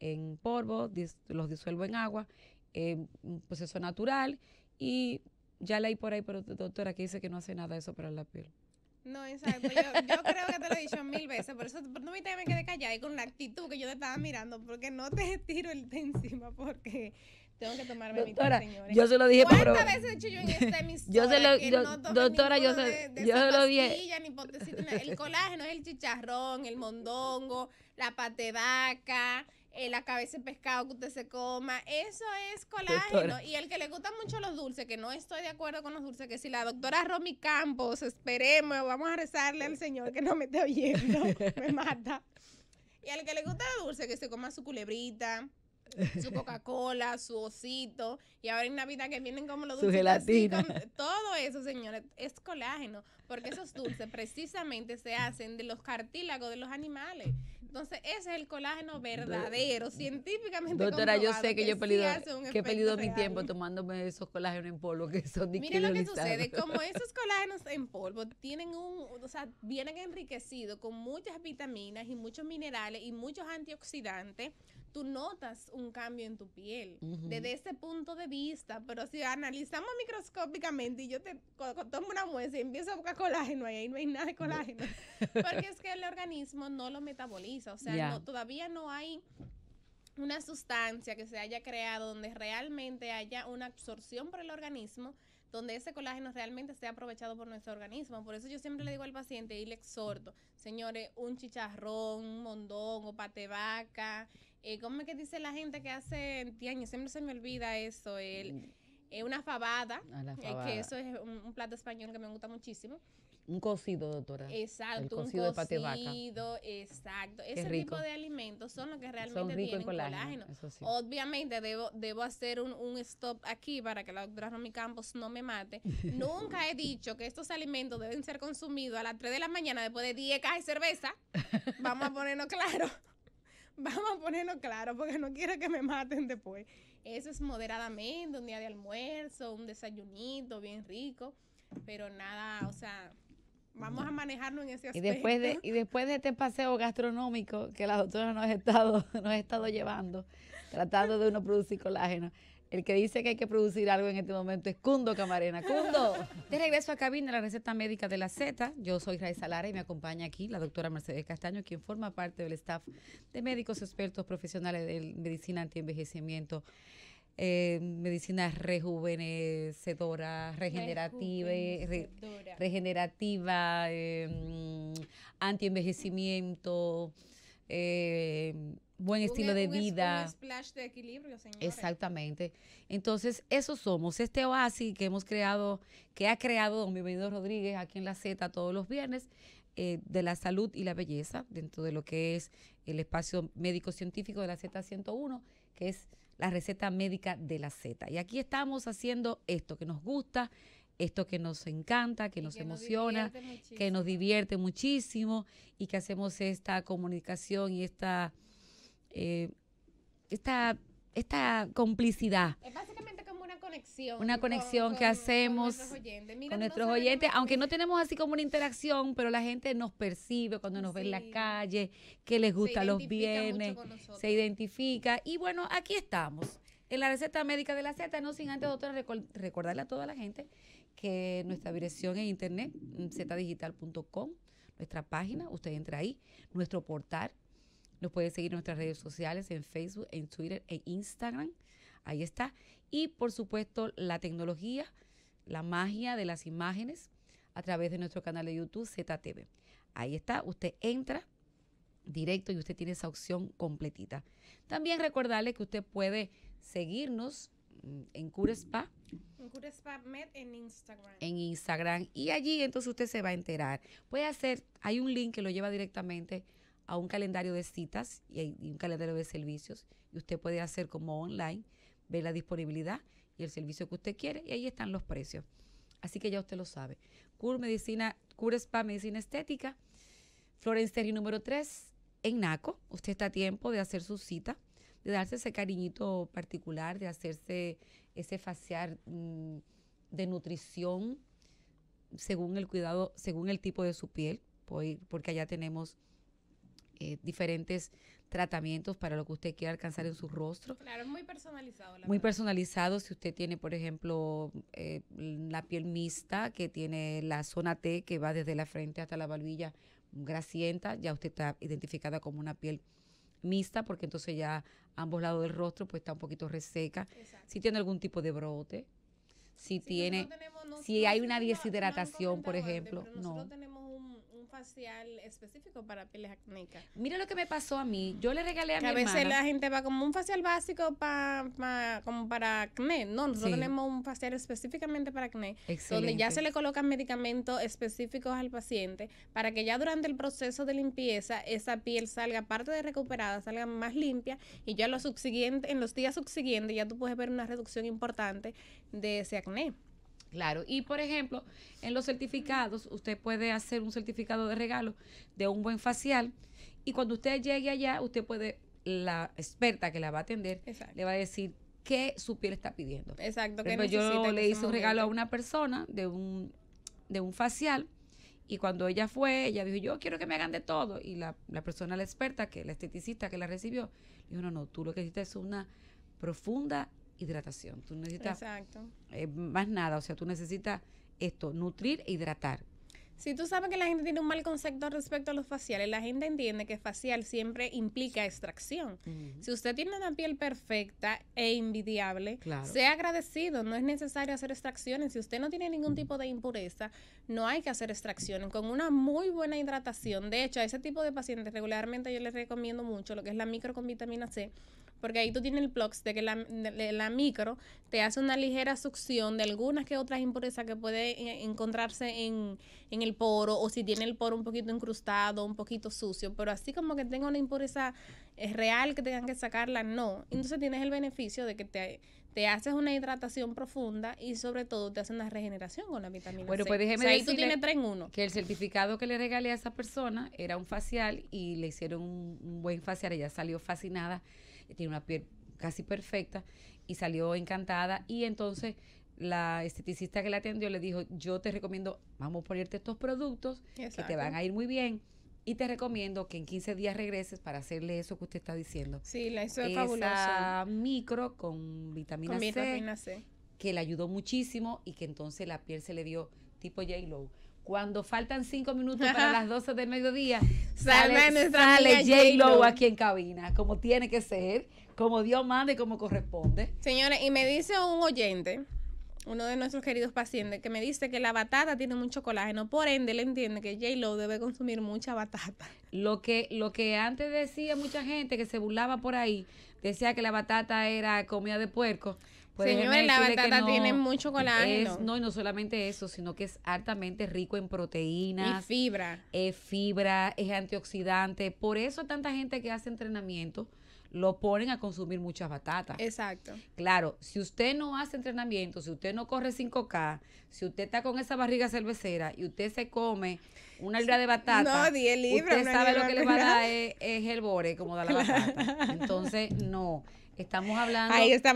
En polvo, los disuelvo en agua, en eh, un proceso natural y ya leí por ahí, pero doctora, que dice que no hace nada eso para la piel. No, exacto. Yo, yo, creo que te lo he dicho mil veces. Por eso no me quedé callada y con la actitud que yo te estaba mirando. Porque no te *laughs* tiro el de encima porque tengo que tomarme mi té, señores. Yo se lo dije, pero... veces he hecho yo en esta emisora yo se lo, que no Doctora, yo se, de, yo lo dije. Ni potecito, el colágeno es el chicharrón, el mondongo, la vaca eh, la cabeza de pescado que usted se coma. Eso es colágeno. Y el que le gustan mucho los dulces, que no estoy de acuerdo con los dulces, que si la doctora Romy Campos, esperemos, vamos a rezarle al Señor que no me esté oyendo, *laughs* me mata. Y al que le gusta dulce, que se coma su culebrita su *laughs* Coca-Cola, su osito, y ahora en Navidad que vienen como los dulces. gelatina. todo eso, señores, es colágeno, porque esos dulces precisamente se hacen de los cartílagos de los animales. Entonces, ese es el colágeno verdadero, científicamente Doctora, yo sé que, yo he perdido, que he perdido mi tiempo tomándome esos colágenos en polvo que son Mire lo que sucede, como esos *laughs* colágenos en polvo tienen un, o sea, vienen enriquecidos con muchas vitaminas y muchos minerales y muchos antioxidantes, tú notas un cambio en tu piel desde ese punto de vista. Pero si analizamos microscópicamente y yo te tomo una muestra y empiezo a buscar colágeno ahí no hay nada de colágeno, *laughs* porque es que el organismo no lo metaboliza, o sea, todavía no hay una sustancia que se haya creado donde realmente haya una absorción por el organismo, donde ese colágeno realmente esté aprovechado por nuestro organismo. Por eso yo siempre le digo al paciente y le exhorto, señores, un chicharrón, un mondongo, pate vaca, eh, ¿cómo es que dice la gente que hace 10 años? Siempre se me olvida eso, el, mm. eh, una fabada, ah, eh, que eso es un, plato español que me gusta muchísimo. Un cocido, doctora. Exacto, cocido un cocido, exacto. Ese tipo de alimentos son los que realmente tienen colágeno. Obviamente debo, debo hacer un, un, stop aquí para que la doctora Romy Campos no me mate. *laughs* Nunca he dicho que estos alimentos deben ser consumidos a las 3 de la mañana después de 10 cajas de cerveza. *laughs* Vamos a ponernos claro. *laughs* vamos a ponernos claro porque no quiero que me maten después. Eso es moderadamente, un día de almuerzo, un desayunito bien rico, pero nada, o sea, vamos a manejarnos en ese aspecto. Y después de, y después de este paseo gastronómico que la doctora nos ha estado, *laughs* nos ha estado llevando, tratando de uno producir colágeno, el que dice que hay que producir algo en este momento es Cundo Camarena. Cundo. *laughs* De regreso a cabina, la receta médica de la Z. Yo soy Raiza Lara y me acompaña aquí la doctora Mercedes Castaño, quien forma parte del staff de médicos expertos profesionales de medicina antienvejecimiento. Eh, medicina rejuvenecedora, regenerativa, regenerativa em, antienvejecimiento, em, buen estilo e- de vida. Un splash de equilibrio, Exactamente. Entonces, eso somos. Este oasis que hemos creado, que ha creado Don Bienvenido Rodríguez aquí en la Z todos los viernes, eh, de la salud y la belleza, dentro de lo que es el espacio médico-científico de la Z101, que es la receta médica de la Z. Y aquí estamos haciendo esto que nos gusta, esto que nos encanta, que nos emociona, que nos divierte muchísimo y que hacemos esta comunicación y esta eh, esta, esta complicidad. Es básicamente como una conexión. Una conexión que hacemos con nuestros oyentes, aunque no tenemos así como una interacción, pero la gente nos percibe cuando nos ve en la calle, que les gusta los bienes se identifica. Y bueno, aquí estamos. En la receta médica de la Z, no sin antes, doctora, recordarle a toda la gente que nuestra dirección en internet, zdigital.com, nuestra página, usted entra ahí, nuestro portal, nos puede seguir en nuestras redes sociales, en Facebook, en Twitter, en Instagram. Ahí está. Y por supuesto, la tecnología, la magia de las imágenes a través de nuestro canal de YouTube ZTV. Ahí está, usted entra directo y usted tiene esa opción completita. También recordarle que usted puede seguirnos mm, en Curespa. En Curespa en Instagram. En Instagram. Y allí entonces usted se va a enterar. Puede hacer, hay un link que lo lleva directamente a un calendario de citas y, un calendario de servicios y usted puede hacer como online, ver la disponibilidad y el servicio que usted quiere y ahí están los precios. Así que ya usted lo sabe. Cur Medicina, cure Spa Medicina Estética, Florence número 3 en Naco. Usted está a tiempo de hacer su cita, de darse ese cariñito particular, de hacerse ese facial mm, de nutrición según el cuidado, según el tipo de su piel, porque allá tenemos eh, diferentes tratamientos para lo que usted quiera alcanzar en su rostro. Claro, es muy personalizado. muy personalizado si usted tiene, por ejemplo, eh, la piel mixta, que tiene la zona T, que va desde la frente hasta la barbilla grasienta, ya usted está identificada como una piel mixta, porque entonces ya ambos lados del rostro pues está un poquito reseca. Si tiene algún tipo de brote, si, tiene, si hay una deshidratación, por ejemplo, no facial específico para pieles acnéicas. Mira lo que me pasó a mí. Yo le regalé a mi mi A veces la gente va como un facial básico pa, como para acné. No, nosotros tenemos un facial específicamente para acné. Donde ya se le colocan medicamentos específicos al paciente para que ya durante el proceso de limpieza esa piel salga, parte de recuperada, salga más limpia y ya lo subsiguiente, en los días subsiguientes ya tú puedes ver una reducción importante de ese acné. Claro, y por ejemplo, en los certificados, usted puede hacer un certificado de regalo de un buen facial y cuando usted llegue allá, usted puede, la experta que la va a atender, le va a decir qué su piel está pidiendo. Exacto. Pero yo le hice un regalo a una persona de un, de un facial y cuando ella fue, ella dijo, yo quiero que me hagan de todo. Y la, la persona, la experta, que la esteticista que la recibió, dijo, no, no, tú lo que hiciste es una profunda hidratación. Tú necesitas eh, más nada, o sea, tú necesitas esto, nutrir e hidratar. Si tú sabes que la gente tiene un mal concepto respecto a los faciales, la gente entiende que facial siempre implica extracción. Si usted tiene una piel perfecta e invidiable, sea agradecido, no es necesario hacer extracciones. Si usted no tiene ningún tipo de impureza, no hay que hacer extracciones. Con una muy buena hidratación, de hecho, a ese tipo de pacientes regularmente yo les recomiendo mucho lo que es la micro con vitamina C, porque ahí tú tienes el plox de que la, la micro te hace una ligera succión de algunas que otras impurezas que puede eh, encontrarse en, en el poro o si tiene el poro un poquito incrustado, un poquito sucio, pero así como que tenga una impureza eh, real que tengan que sacarla, no. Entonces tienes el beneficio de que te, te haces una hidratación profunda y sobre todo te hace una regeneración con la vitamina bueno, C. Bueno, pues déjeme o tú tienes Que el certificado que le regalé a esa persona era un facial y le hicieron un, un buen facial, ella salió fascinada tiene una piel casi perfecta y salió encantada y entonces la esteticista que la atendió le dijo, yo te recomiendo, vamos a ponerte estos productos que te van a ir muy bien. Y te recomiendo que en 15 días regreses para hacerle eso que usted está diciendo. Sí, la hizo fabulosa. micro con vitamina, con C, que le ayudó muchísimo y que entonces la piel se le dio tipo J-Lo cuando faltan cinco minutos para las 12 del mediodía, sale, nuestra J-Lo aquí en cabina, como tiene que ser, como Dios manda y como corresponde. Señores, y me dice un oyente, uno de nuestros queridos pacientes, que me dice que la batata tiene mucho colágeno, por ende le entiende que J-Lo debe consumir mucha batata. Lo que, lo que antes decía mucha gente que se burlaba por ahí, decía que la batata era comida de puerco. Pues Señores, la batata tiene mucho colágeno. no, y no solamente eso, sino que es altamente rico en proteínas. Y fibra. Es fibra, es antioxidante. Por eso tanta gente que hace entrenamiento lo ponen a consumir muchas batatas. Exacto. Claro, si usted no hace entrenamiento, si usted no corre 5K, si usted está con esa barriga cervecera y usted se come una libra de batata, no, 10 libras, usted sabe lo que le va a dar es, el bore, como da la batata. Entonces, no. Estamos hablando. Ahí está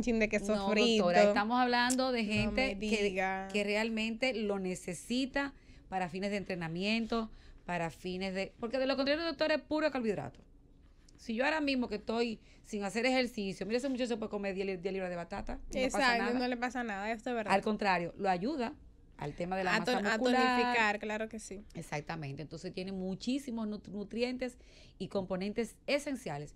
chin de Doctora, estamos hablando de gente que, realmente lo necesita para fines de entrenamiento, para fines de. Porque de lo contrario, doctora, es puro carbohidrato. Si yo ahora mismo que estoy sin hacer ejercicio, mira, ese muchacho puede comer 10, libras de batata. Exacto, no, le pasa nada, esto es verdad. Al contrario, lo ayuda al tema de la masa muscular. A claro que sí. Exactamente. Entonces tiene muchísimos nutrientes y componentes esenciales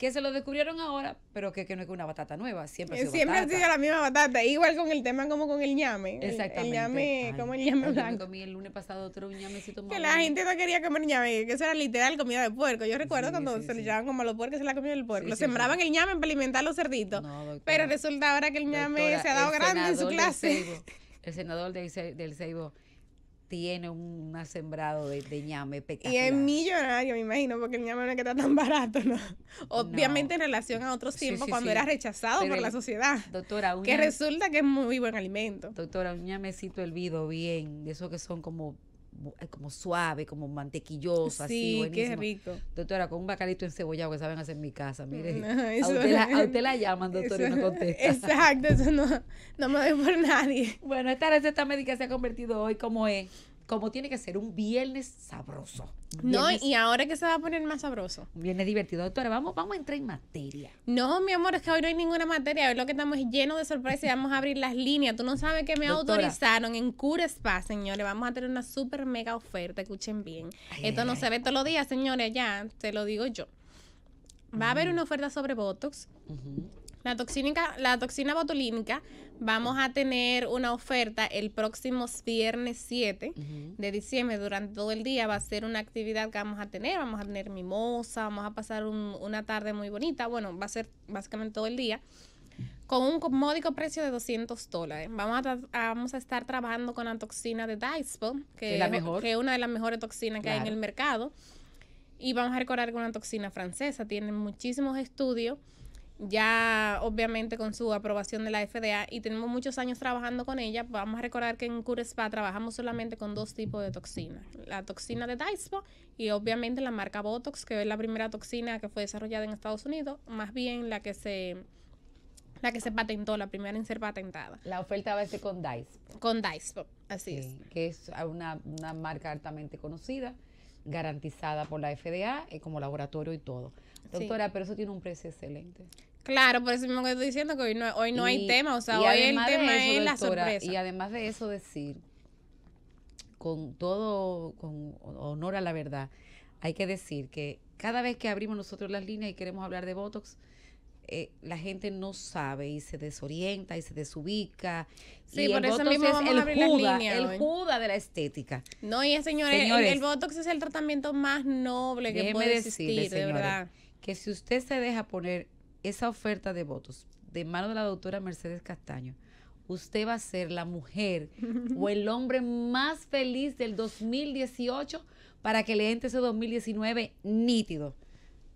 que se lo descubrieron ahora, pero que, no es una batata nueva, siempre ha sido Siempre ha sido la misma batata, igual con el tema como con el ñame. Exactamente. El ñame, como el ñame blanco. comí el lunes pasado otro ñamecito Que la gente no quería comer ñame, que eso era literal comida de puerco. Yo recuerdo cuando se le llamaban como a los puercos, se la comían el puerco. lo sembraban el ñame para alimentar a los cerditos. pero resulta ahora que el ñame se ha dado grande en su clase. el senador del, del Seibo tiene un, asembrado de, ñame pequeño. Y es millonario, me imagino, porque el ñame no está tan barato, ¿no? Obviamente en relación a otros tiempos cuando era rechazado por la sociedad. Doctora, un que resulta que es muy buen alimento. Doctora, un ñamecito vido bien, de esos que son como eh, como suave, como mantequilloso, sí, así. Buenísimo. qué rico. Doctora, con un bacalito encebollado que saben hacer en mi casa, mire. Mm, *laughs* a, usted la, llaman, doctor, y no contesta. Exacto, eso no, no me doy por nadie. Bueno, esta receta médica se ha convertido hoy como es como tiene que ser, un viernes sabroso. no, y ahora que se va a poner más sabroso. viernes divertido, doctora. Vamos, vamos a entrar en materia. No, mi amor, es que hoy no hay ninguna materia. Hoy lo que estamos es lleno de sorpresas y vamos a abrir las líneas. Tú no sabes que me autorizaron en Cure Spa, señores. Vamos a tener una super mega oferta. Escuchen bien. Esto no se ve todos los días, señores. Ya, te lo digo yo. Va a haber una oferta sobre Botox. La toxínica, la toxina botulínica Vamos a tener una oferta el próximo viernes 7 de diciembre. Durante todo el día va a ser una actividad que vamos a tener. Vamos a tener mimosa, vamos a pasar una tarde muy bonita. Bueno, va a ser básicamente todo el día con un módico precio de 200 dólares. Vamos a, vamos a estar trabajando con la toxina de Dyspo, que es, que una de las mejores toxinas que hay en el mercado. Y vamos a recordar que una toxina francesa tiene muchísimos estudios ya obviamente con su aprobación de la FDA y tenemos muchos años trabajando con ella. Vamos a recordar que en Curespa trabajamos solamente con dos tipos de toxinas, la toxina de Dyspo y obviamente la marca Botox, que es la primera toxina que fue desarrollada en Estados Unidos, más bien la que se la que se patentó, la primera en ser patentada. La oferta va a ser con Dyspo. Con Dyspo, así es. Que es una, marca altamente conocida, garantizada por la FDA, eh, como laboratorio y todo. Doctora, pero eso tiene un precio excelente. Claro, por eso mismo que estoy diciendo que hoy no, hoy no hay tema, o sea, hoy el tema es la sorpresa. Y además de eso decir, con todo, con honor a la verdad, hay que decir que cada vez que abrimos nosotros las líneas y queremos hablar de Botox, eh, la gente no sabe y se desorienta y se desubica. Sí, por eso mismo es vamos el a las líneas, El juda de la estética. No, y señores, el, Botox es el tratamiento más noble que puede existir, de verdad. Que si usted se deja poner esa oferta de votos de mano de la doctora Mercedes Castaño, usted va a ser la mujer o el hombre más feliz del 2018 para que le entre ese 2019 nítido.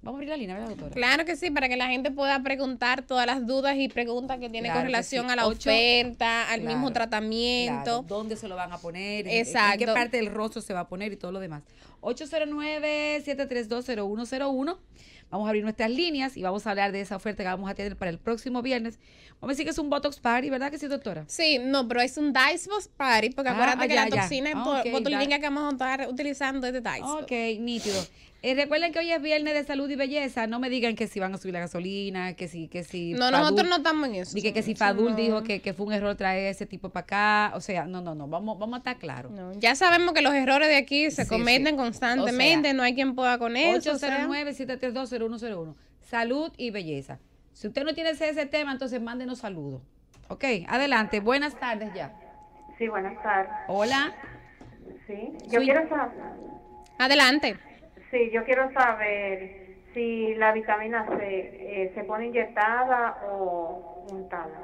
Vamos a abrir la línea, ¿verdad, doctora? Claro que sí, para que la gente pueda preguntar todas las dudas y preguntas que tiene con relación a la oferta, al mismo tratamiento. ¿Dónde se lo van a poner? Exacto. qué parte del rostro se va a poner y todo lo demás? 809 7320101 Vamos a abrir nuestras líneas y vamos a hablar de esa oferta que vamos a tener para el próximo viernes. Vamos a decir que es un Botox Party, ¿verdad que sí, doctora? Sí, no, pero es un Dice Party, porque ah, acuérdate que la toxina es botulínica que vamos a estar utilizando es de Dice. Ok, nítido recuerden que hoy es viernes de salud y belleza. No me digan que si van a subir la gasolina, que si, que si. No, nosotros no estamos en eso. Dije que, si Fadul dijo que, fue un error traer ese tipo para acá. O sea, no, no, no. Vamos, vamos a estar claros. ya sabemos que los errores de aquí se cometen constantemente. no hay quien pueda con eso. 809-732-0101. Salud y belleza. Si usted no tiene ese, tema, entonces mándenos saludos. Ok, adelante. Buenas tardes ya. Sí, buenas tardes. Hola. Sí, yo quiero saber. Adelante. Sí, yo quiero saber si la vitamina C eh, se pone inyectada o untada.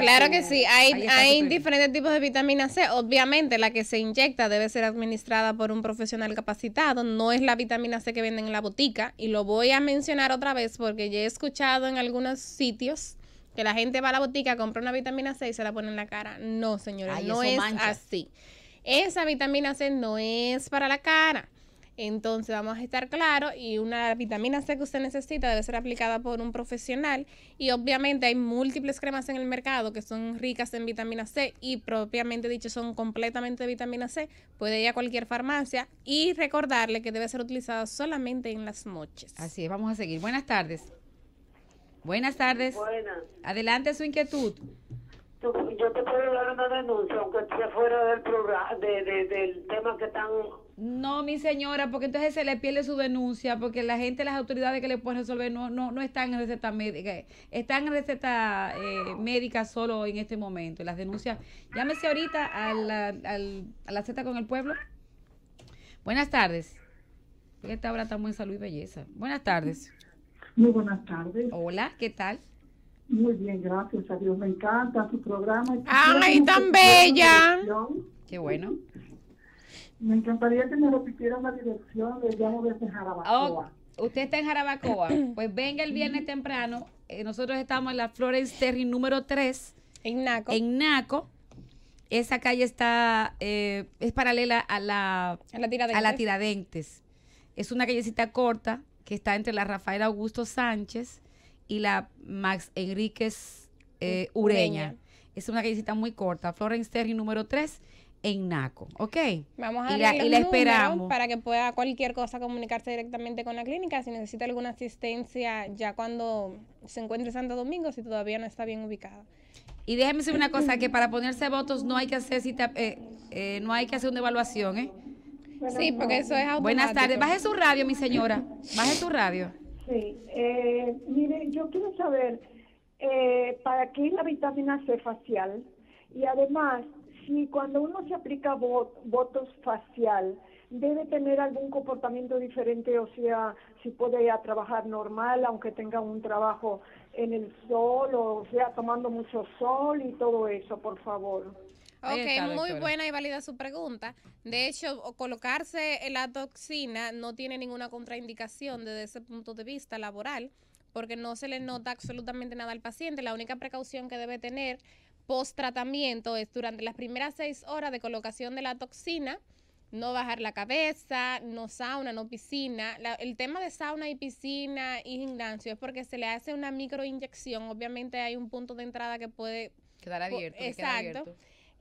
claro que sí, hay, hay diferentes tipos de vitamina C. Obviamente la que se inyecta debe ser administrada por un profesional capacitado, no es la vitamina C que venden en la botica. Y lo voy a mencionar otra vez porque ya he escuchado en algunos sitios que la gente va a la botica, compra una vitamina C y se la pone en la cara. No, señores, no es así. Esa vitamina C no es para la cara. Entonces vamos a estar claro y una vitamina C que usted necesita debe ser aplicada por un profesional y obviamente hay múltiples cremas en el mercado que son ricas en vitamina C y propiamente dicho son completamente de vitamina C. Puede ir a cualquier farmacia y recordarle que debe ser utilizada solamente en las noches. Así es, vamos a seguir. Buenas tardes. Buenas tardes. Buenas. Adelante su inquietud. yo te puedo dar una denuncia, aunque sea fuera del, programa, del tema que están no, mi señora, porque entonces se le pierde su denuncia, porque la gente, las autoridades que le pueden resolver no, no, no están en receta médica, están en receta eh, médica solo en este momento. Las denuncias, llámese ahorita a la, al, a la Z con el pueblo. Buenas tardes. Esta hora estamos en salud y belleza. Buenas tardes. Muy buenas tardes. Hola, ¿qué tal? Muy bien, gracias a Dios. Me encanta tu programa. ¡Ay, tan bella! Qué bueno. Me encantaría que me repitieran la dirección, de llamo desde Jarabacoa. usted está en Jarabacoa. *coughs* pues venga el viernes temprano. Eh, nosotros estamos en la Florence Terry número 3. En Naco. En Naco. Esa calle está, eh, es paralela a la, a la, Tiradentes. Es una callecita corta que está entre la Rafael Augusto Sánchez y la Max Enríquez eh, Ureña. Ureña. Es una callecita muy corta. Florence Terry número 3 en NACO, ¿ok? Vamos a y la, esperamos para que pueda cualquier cosa comunicarse directamente con la clínica si necesita alguna asistencia ya cuando se encuentre Santo Domingo si todavía no está bien ubicada. Y déjeme decir una cosa que para ponerse votos no hay que hacer cita, eh, eh, no hay que hacer una evaluación, ¿eh? Sí, porque eso es automático. Buenas tardes. Baje su radio, mi señora. Baje su radio. Sí. Eh, mire, yo quiero saber, ¿para qué la vitamina C facial? Y además, si cuando uno se aplica votos facial, debe tener algún comportamiento diferente, o sea, si puede trabajar normal, aunque tenga un trabajo en el sol, o sea, tomando mucho sol y todo eso, por favor. Ok, muy buena y válida su pregunta. De hecho, colocarse la toxina no tiene ninguna contraindicación desde ese punto de vista laboral, porque no se le nota absolutamente nada al paciente. La única precaución que debe tener post-tratamiento es durante las primeras seis horas de colocación de la toxina, no bajar la cabeza, no sauna, no piscina. el tema de sauna y piscina y gimnasio es porque se le hace una microinyección. Obviamente hay un punto de entrada que puede... Quedar abierto. Exacto.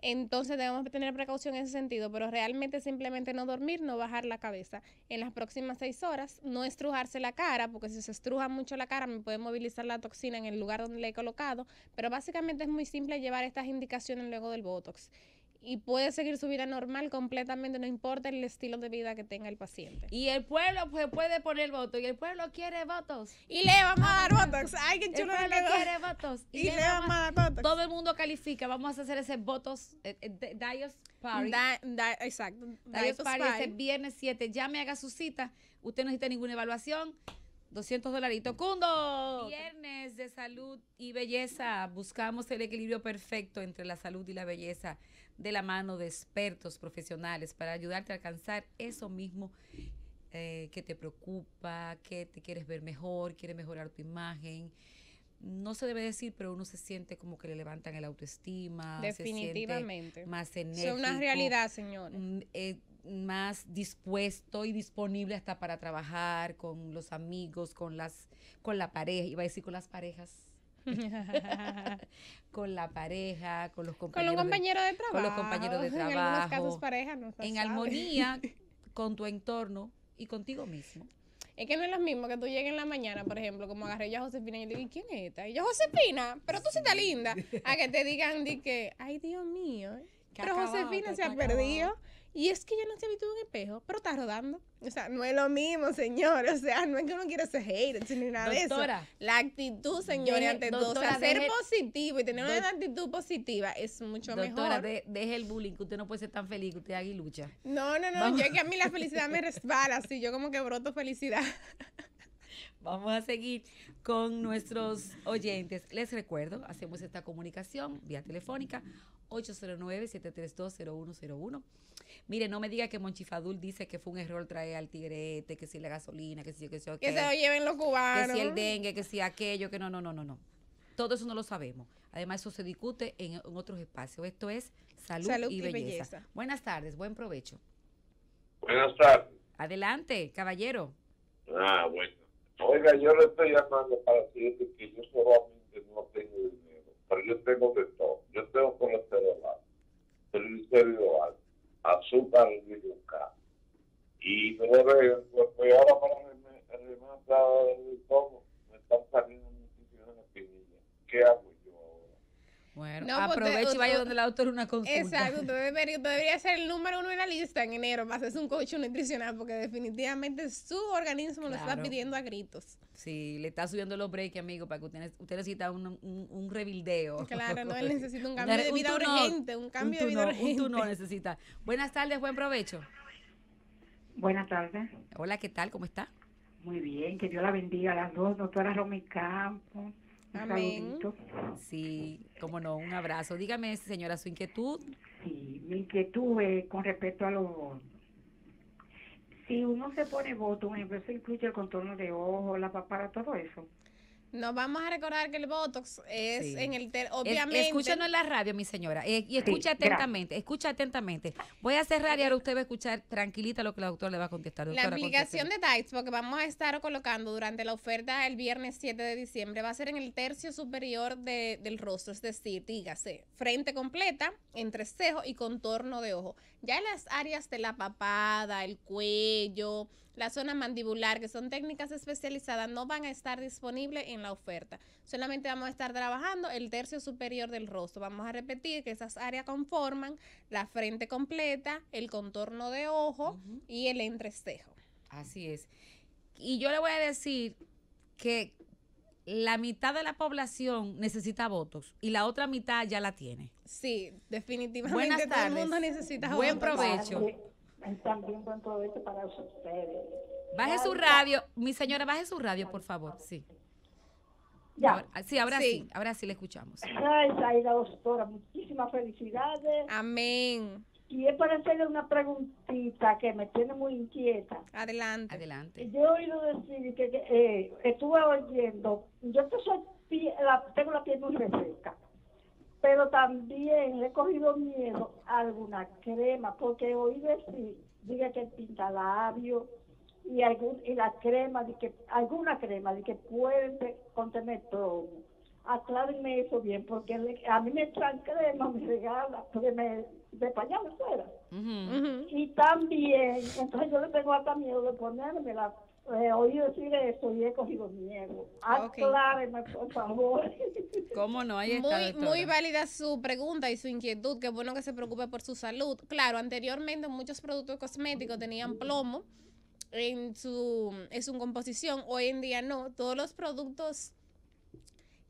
Entonces debemos tener precaución en ese sentido, pero realmente simplemente no dormir, no bajar la cabeza. En las próximas seis horas, no estrujarse la cara, porque si se estruja mucho la cara me puede movilizar la toxina en el lugar donde la he colocado, pero básicamente es muy simple llevar estas indicaciones luego del Botox y puede seguir su vida normal completamente, no importa el estilo de vida que tenga el paciente. Y el pueblo pues, puede poner votos, y el pueblo quiere votos. Y le vamos a ah, dar votos. votos. Y, le, vamos, a dar votos. Todo el mundo califica, vamos a hacer esos votos, eh, eh, Dios exacto. Dios Party, ese viernes 7. Ya me haga su cita, usted no necesita ninguna evaluación 200 dolaritos. ¡Cundo! Viernes de salud y belleza. Buscamos el equilibrio perfecto entre la salud y la belleza de la mano de expertos profesionales para ayudarte a alcanzar eso mismo eh, que te preocupa, que te quieres ver mejor, quieres mejorar tu imagen. No se debe decir, pero uno se siente como que le levantan el autoestima. Definitivamente. más enérgico. Es una realidad, señores. Mm, eh, más dispuesto y disponible hasta para trabajar con los amigos, con las, con la pareja, iba a decir con las parejas. *laughs* con la pareja, con los compañeros. los compañeros de, trabajo. Con los compañeros de trabajo. En armonía *laughs* con tu entorno y contigo mismo. Es que no es lo mismo que tú llegues en la mañana, por ejemplo, como agarré yo a Josefina y le digo, quién es esta? Y yo, Josefina, pero tú sí estás linda. A que te digan, di que, ay, Dios mío, pero Josefina se ha perdido. Y es que ya no se visto un espejo, pero está rodando. O sea, no es lo mismo, señor. O sea, no es que uno quiera ser hate ni nada de eso. La actitud, señor ante todo. O ser positivo y tener una actitud positiva es mucho mejor. Doctora, deje el bullying, que usted no puede ser tan feliz, que usted y lucha No, no, no. Yo es que a mí la felicidad me resbala, así yo como que broto felicidad. *laughs* Vamos a seguir con nuestros oyentes. Les recuerdo, hacemos esta comunicación vía telefónica 809 732 0101 Mire, no me diga que Monchifadul dice que fue un error traer al tigrete, que si la gasolina, que si yo, que si yo. Que, que se lo lleven los cubanos. Que si el dengue, que si aquello, que no, no, no, no, no. Todo eso no lo sabemos. Además, eso se discute en, otros espacios. Esto es salud, y, belleza. Buenas tardes, buen provecho. Buenas tardes. Adelante, caballero. Ah, bueno. Oiga, yo le estoy llamando para decirte que yo solamente no tengo dinero, pero yo tengo de todo. Yo tengo colesterol alto, triglicéridos alto, azúcar de Y pero pues, pues ahora para rematar el tomo, me están saliendo muchísimas espinillas. ¿Qué hago yo ahora? Bueno, pues, aprovecho y vaya donde la doctora una consulta. Exacto, usted debería, ser el número uno en la lista en enero más es un coach nutricional, porque definitivamente su organismo lo está pidiendo a gritos. Sí, le está subiendo los breaks, amigo, para que usted, usted necesita un, un, rebildeo. Claro, no, él *laughs* necesita un cambio de vida urgente, un cambio de vida urgente. Un no necesita. Buenas tardes, buen provecho. Buenas tardes. Hola, ¿qué tal? ¿Cómo está? Muy bien, que Dios la bendiga a las dos, doctora Romy Campos. Amén. Sí, cómo no, un abrazo. Dígame, señora, su inquietud. Sí, mi inquietud es con respecto a los si uno se pone voto, por eso incluye el contorno de ojos, la papara, todo eso. Nos vamos a recordar que el Botox es en el... Obviamente... Es, en la radio, mi señora, eh, y escucha atentamente, escucha atentamente. Voy a cerrar y ahora usted va a escuchar tranquilita lo que la doctora le va a contestar. la aplicación de Dice, porque vamos a estar colocando durante la oferta el viernes 7 de diciembre, va a ser en el tercio superior del rostro, es decir, dígase, frente completa, entre cejo y contorno de ojo. Ya en las áreas de la papada, el cuello la zona mandibular, que son técnicas especializadas, no van a estar disponibles en la oferta. Solamente vamos a estar trabajando el tercio superior del rostro. Vamos a repetir que esas áreas conforman la frente completa, el contorno de ojo y el entrecejo. Así es. Y yo le voy a decir que la mitad de la población necesita votos y la otra mitad ya la tiene. Sí, definitivamente todo el mundo necesita votos. Buen provecho viendo todo para ustedes. Baje su radio, mi señora, baje su radio, por favor, sí. Ya. Ahora, sí, ahora sí. ahora sí le escuchamos. Ay, la doctora, muchísimas felicidades. Amén. Y es para hacerle una preguntita que me tiene muy inquieta. Adelante. Adelante. Yo he oído decir que, eh, estuve oyendo, yo tengo la piel muy reseca pero también he cogido miedo a alguna crema, porque oí decir, diga que el labio y, algún, y crema, que, alguna crema de que puede contener todo. Aclárenme eso bien, porque a mí me echan crema, *laughs* me regala, porque me de pañal fuera. Y también, entonces yo le tengo hasta miedo de ponerme la he eh, oído decir eso y he cogido miedo. por favor. *laughs* ¿Cómo no? muy, válida su pregunta y su inquietud. Qué bueno que se preocupe por su salud. Claro, anteriormente muchos productos cosméticos tenían plomo en su, en su composición. Hoy en día no. Todos los productos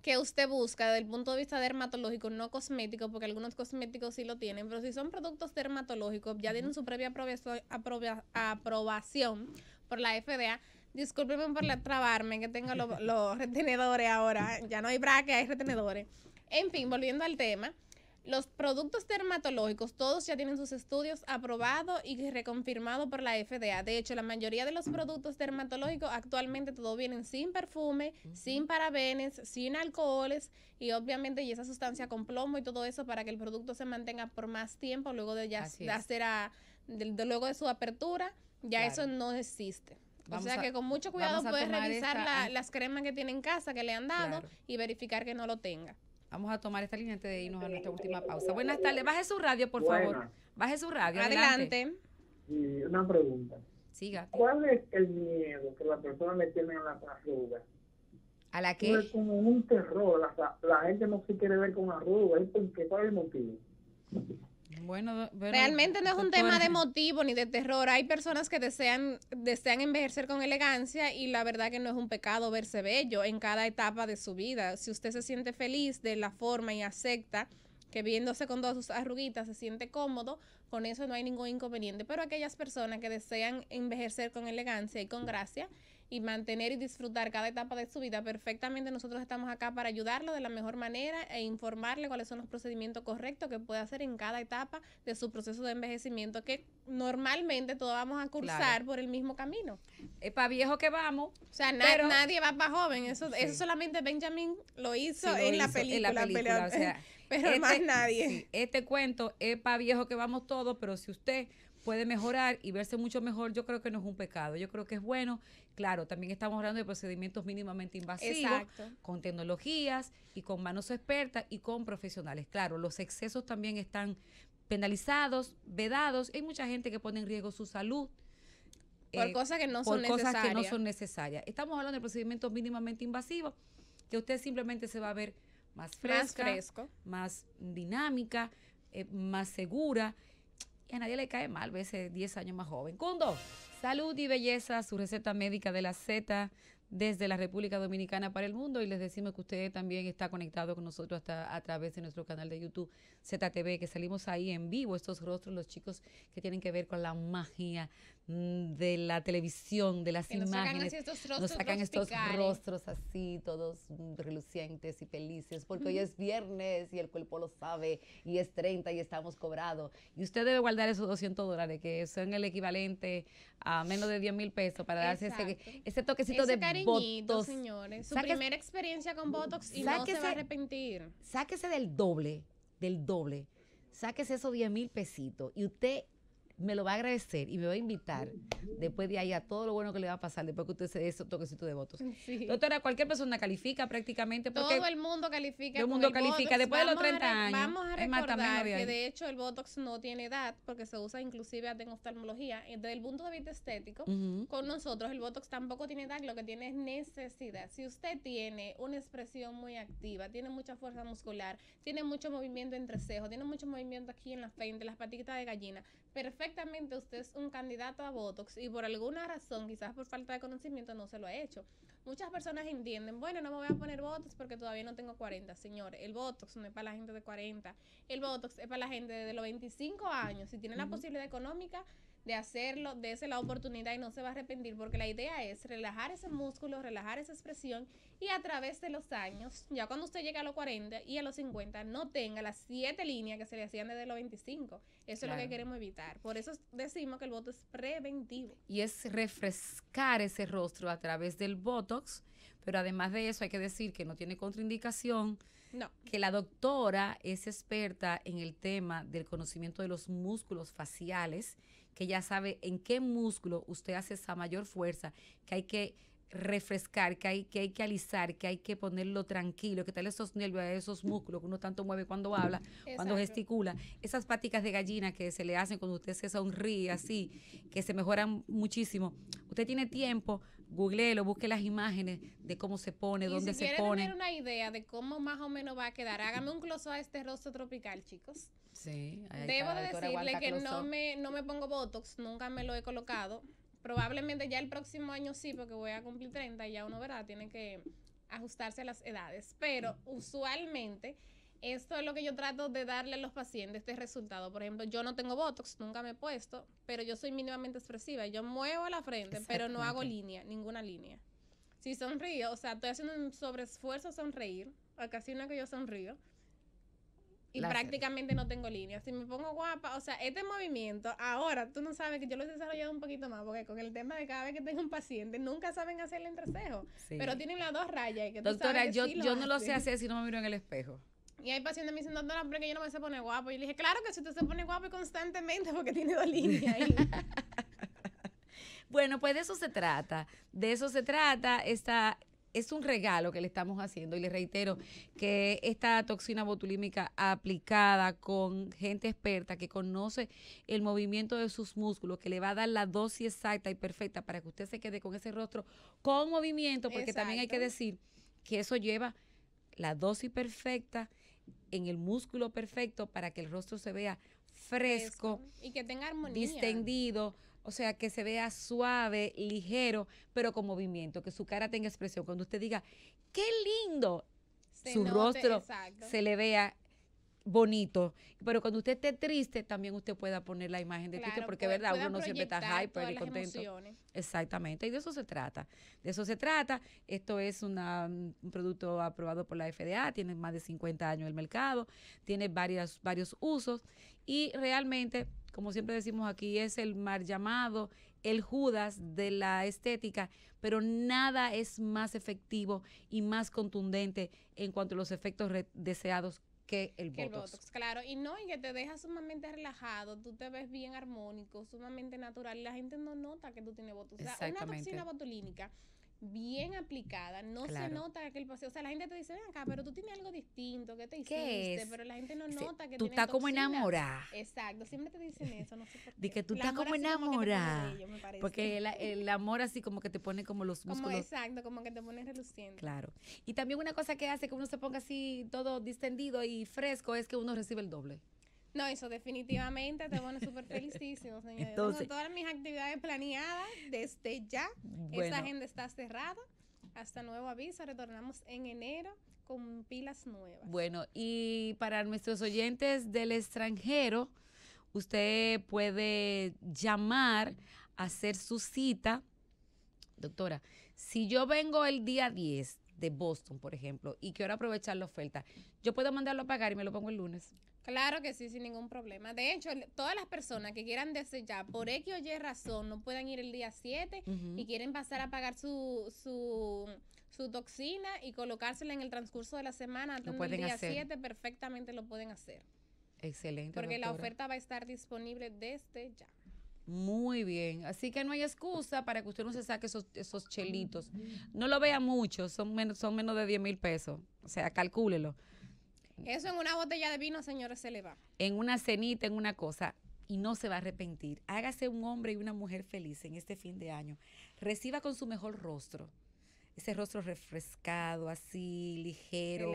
que usted busca desde el punto de vista dermatológico, no cosmético, porque algunos cosméticos sí lo tienen, pero si son productos dermatológicos, ya tienen su previa aprobación por la FDA. Discúlpenme por la trabarme, que tengo *laughs* los, retenedores ahora. Ya no hay braque, hay retenedores. En fin, volviendo al tema. Los productos dermatológicos, todos ya tienen sus estudios aprobados y reconfirmados por la FDA. De hecho, la mayoría de los productos dermatológicos actualmente todos vienen sin perfume, sin parabenes, sin alcoholes y obviamente y esa sustancia con plomo y todo eso para que el producto se mantenga por más tiempo luego de ya de hacer a, luego de su apertura ya eso no existe. o sea que con mucho cuidado puedes revisar las cremas que tiene en casa que le han dado y verificar que no lo tenga. Vamos a tomar esta línea antes de irnos a nuestra última pausa. Buenas tardes. Baje su radio, por favor. Baje su radio. Adelante. Y una pregunta. Siga. ¿Cuál es el miedo que la persona le tiene a las arrugas? ¿A la qué es como un terror. La, gente no se quiere ver con arrugas. ¿Por qué? ¿Cuál el motivo? Bueno, realmente no es un tema de motivo ni de terror. Hay personas que desean, desean envejecer con elegancia y la verdad que no es un pecado verse bello en cada etapa de su vida. Si usted se siente feliz de la forma y acepta que viéndose con todas sus arruguitas se siente cómodo, con eso no hay ningún inconveniente. Pero aquellas personas que desean envejecer con elegancia y con gracia, y mantener y disfrutar cada etapa de su vida, perfectamente nosotros estamos acá para ayudarlo de la mejor manera e informarle cuáles son los procedimientos correctos que puede hacer en cada etapa de su proceso de envejecimiento, que normalmente todos vamos a cursar por el mismo camino. Es eh, para viejo que vamos. O sea, nadie va para joven. Eso, eso solamente Benjamin lo hizo, en, la película, pero, *laughs* este más nadie. este cuento es para viejo que vamos todos, pero si usted puede mejorar y verse mucho mejor, yo creo que no es un pecado. Yo creo que es bueno claro, también estamos hablando de procedimientos mínimamente invasivos, con tecnologías y con manos expertas y con profesionales. Claro, los excesos también están penalizados, vedados. Hay mucha gente que pone en riesgo su salud. Por eh, cosas que no son necesarias. no son necesarias. Estamos hablando de procedimientos mínimamente invasivos, que usted simplemente se va a ver más fresca, más, dinámica, eh, más segura y a nadie le cae mal verse 10 años más joven. Cundo, salud y belleza, su receta médica de la Z desde la República Dominicana para el mundo y les decimos que usted también está conectado con nosotros hasta a través de nuestro canal de YouTube ZTV, que salimos ahí en vivo estos rostros, los chicos que tienen que ver con la magia Mm, de la televisión, de las que nos imágenes. Sacan estos rostros nos sacan estos rostros así, todos mm, relucientes y felices, porque hoy es viernes y el cuerpo lo sabe, y es 30 y estamos cobrados. Y usted debe guardar esos 200 dólares, que son el equivalente a menos de 10 mil pesos, para darse ese, ese, toquecito ese de cariñito, botox. señores. Su primera experiencia con Botox y no se va a arrepentir. Sáquese del doble, del doble. Sáquese esos 10 mil pesitos y usted me lo va a agradecer y me va a invitar después de ahí a todo lo bueno que le va a pasar después que usted se dé ese toquecito de votos. *laughs* Doctora, cualquier persona califica prácticamente. Porque todo el mundo califica. Todo el mundo califica después de los 30 años. Vamos a recordar que de hecho el Botox no tiene edad porque se usa inclusive en oftalmología. Desde el punto de vista estético, con nosotros el Botox tampoco tiene edad, lo que tiene es necesidad. Si usted tiene una expresión muy activa, tiene mucha fuerza muscular, tiene mucho movimiento entre cejos, tiene mucho movimiento aquí en la frente, las patitas de gallina, perfectamente usted es un candidato a Botox y por alguna razón, quizás por falta de conocimiento, no se lo ha hecho. Muchas personas entienden, bueno, no me voy a poner Botox porque todavía no tengo 40. Señores, el Botox no es para la gente de 40. El Botox es para la gente de los 25 años. Si tiene la posibilidad económica, de hacerlo, dése la oportunidad y no se va a arrepentir, porque la idea es relajar ese músculo, relajar esa expresión y a través de los años, ya cuando usted llega a los 40 y a los 50, no tenga las siete líneas que se le hacían desde los 25. Eso es lo que queremos evitar. Por eso decimos que el voto es preventivo. Y es refrescar ese rostro a través del Botox, pero además de eso hay que decir que no tiene contraindicación, que la doctora es experta en el tema del conocimiento de los músculos faciales que ya sabe en qué músculo usted hace esa mayor fuerza, que hay que refrescar, que hay que, hay que alisar, que hay que ponerlo tranquilo, que tal esos nervios, esos músculos que uno tanto mueve cuando habla, cuando gesticula, esas paticas de gallina que se le hacen cuando usted se sonríe así, que se mejoran muchísimo. Usted tiene tiempo lo busque las imágenes de cómo se pone, dónde se pone. Si tener una idea de cómo más o menos va a quedar, hágame un close a este rostro tropical, chicos. Sí. Debo decirle que no me, pongo Botox, nunca me lo he colocado. Probablemente ya el próximo año sí, porque voy a cumplir 30 y ya uno ¿verdad?, tiene que ajustarse a las edades. Pero usualmente esto es lo que yo trato de darle a los pacientes, este resultado. Por ejemplo, yo no tengo Botox, nunca me he puesto, pero yo soy mínimamente expresiva. Yo muevo la frente, pero no hago línea, ninguna línea. Si sonrío, o sea, estoy haciendo un sobreesfuerzo sonreír, o casi una que yo sonrío, y prácticamente no tengo línea. Si me pongo guapa, o sea, este movimiento, ahora tú no sabes que yo lo he desarrollado un poquito más, porque con el tema de cada vez que tengo un paciente, nunca saben hacer el entrecejo, pero tienen las dos rayas. que Doctora, tú sabes yo, yo no lo sé hacer si no me miro en el espejo. Y hay pacientes me dicen, doctora, pero que yo no me sé poner guapo. Y le dije, claro que si usted se pone guapo constantemente porque tiene dos líneas ahí. *laughs* bueno, pues de eso se trata. De eso se trata esta, es un regalo que le estamos haciendo y le reitero que esta toxina botulímica aplicada con gente experta que conoce el movimiento de sus músculos, que le va a dar la dosis exacta y perfecta para que usted se quede con ese rostro con movimiento, porque también hay que decir que eso lleva la dosis perfecta en el músculo perfecto para que el rostro se vea fresco, y que tenga armonía. Distendido, o sea, que se vea suave, ligero, pero con movimiento, que su cara tenga expresión. Cuando usted diga, qué lindo, su rostro se le vea bonito. Pero cuando usted esté triste, también usted pueda poner la imagen de triste, porque es verdad, uno siempre está hyper y contento. Exactamente, y de eso se trata. De eso se trata. Esto es un producto aprobado por la FDA, tiene más de 50 años en el mercado, tiene varias, varios usos y realmente, como siempre decimos aquí, es el mal llamado, el Judas de la estética, pero nada es más efectivo y más contundente en cuanto a los efectos deseados que el botox. claro. Y no, y que te deja sumamente relajado, tú te ves bien armónico, sumamente natural, la gente no nota que tú tienes botox. O sea, una toxina botulínica bien aplicada, no se nota que el paseo, o sea, la gente te dice, ven acá, pero tú tienes algo distinto, ¿qué te hiciste? Pero la gente no nota que tú estás como enamorada. Exacto, siempre te dicen eso, no sé por qué. De que tú estás como enamorada. Porque el, amor así como que te pone como los músculos. exacto, como que te pone reluciente. Claro. Y también una cosa que hace que uno se ponga así todo distendido y fresco es que uno recibe el doble. No, eso definitivamente te pone súper felicísimo, señor. Entonces, tengo todas mis actividades planeadas desde ya. Esta agenda está cerrada. Hasta nuevo aviso, retornamos en enero con pilas nuevas. Bueno, y para nuestros oyentes del extranjero, usted puede llamar, hacer su cita. Doctora, si yo vengo el día 10 de Boston, por ejemplo, y quiero aprovechar la oferta, yo puedo mandarlo a pagar y me lo pongo el lunes. Claro que sí, sin ningún problema. De hecho, todas las personas que quieran ya, por X o Y razón no puedan ir el día 7 y quieren pasar a pagar su, su, su, toxina y colocársela en el transcurso de la semana antes del día 7, perfectamente lo pueden hacer. Excelente. Porque la oferta va a estar disponible desde ya. Muy bien, así que no hay excusa para que usted no se saque esos, chelitos. No lo vea mucho, son menos, son menos de 10 mil pesos, o sea, calcúlelo. Eso en una botella de vino, señores, se le va. En una cenita, en una cosa, y no se va a arrepentir. Hágase un hombre y una mujer feliz en este fin de año. Reciba con su mejor rostro. Ese rostro refrescado, así, ligero,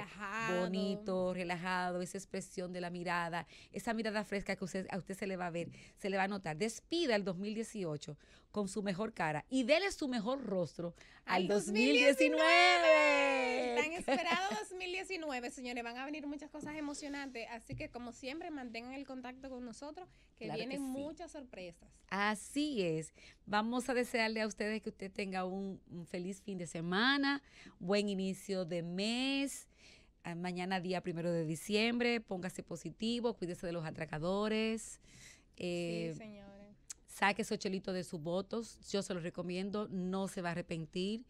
bonito, relajado, esa expresión de la mirada, esa mirada fresca que usted, a usted se le va a ver, se le va a notar. Despida el 2018 con su mejor cara y dele su mejor rostro al 2019. *laughs* Tan esperado 2019, señores. Van a venir muchas cosas emocionantes. Así que, como siempre, mantengan el contacto con nosotros, que vienen muchas sorpresas. Así es. Vamos a desearle a ustedes que usted tenga un, feliz fin de semana, buen inicio de mes ah, mañana día primero de diciembre, póngase positivo, cuídese de los atracadores. sí, eh, señor. Saque su chelito de sus votos, yo se los recomiendo, no se va a arrepentir.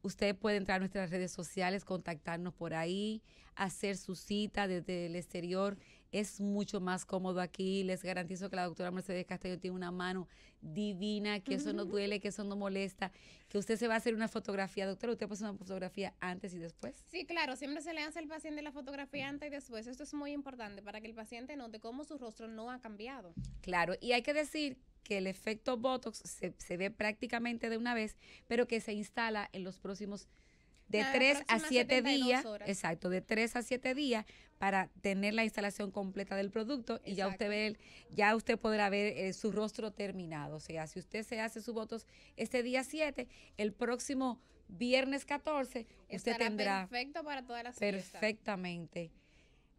Usted puede entrar a nuestras redes sociales, contactarnos por ahí, hacer su cita desde el exterior. Es mucho más cómodo aquí. Les garantizo que la doctora Mercedes castillo tiene una mano divina, que eso no duele, que eso no molesta, que usted se va a hacer una fotografía. Doctora, ¿usted puede hacer una fotografía antes y después? Sí, claro. Siempre se le hace al paciente la fotografía antes y después. Esto es muy importante para que el paciente note cómo su rostro no ha cambiado. Claro. Y hay que decir que el efecto Botox se, ve prácticamente de una vez, pero que se instala en los próximos de 3 a 7 días, exacto, de 3 a 7 días para tener la instalación completa del producto y ya usted ve, ya usted podrá ver eh, su rostro terminado, o sea, si usted se hace su votos este día 7, el próximo viernes 14 usted tendrá perfecto para todas las perfectamente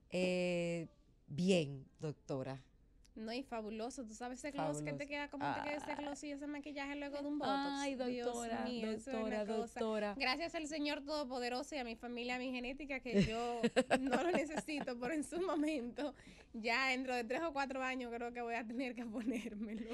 eh, bien, doctora. No, y fabuloso. Tú sabes ese gloss ¿qué que te queda, cómo te queda ese ah. gloss y ese maquillaje luego de un botox. Ay, doctora, Dios mío, doctora, doctora. Gracias al Señor Todopoderoso y a mi familia, a mi genética, que yo *laughs* no lo necesito, pero en su momento, ya dentro de tres o cuatro años, creo que voy a tener que ponérmelo.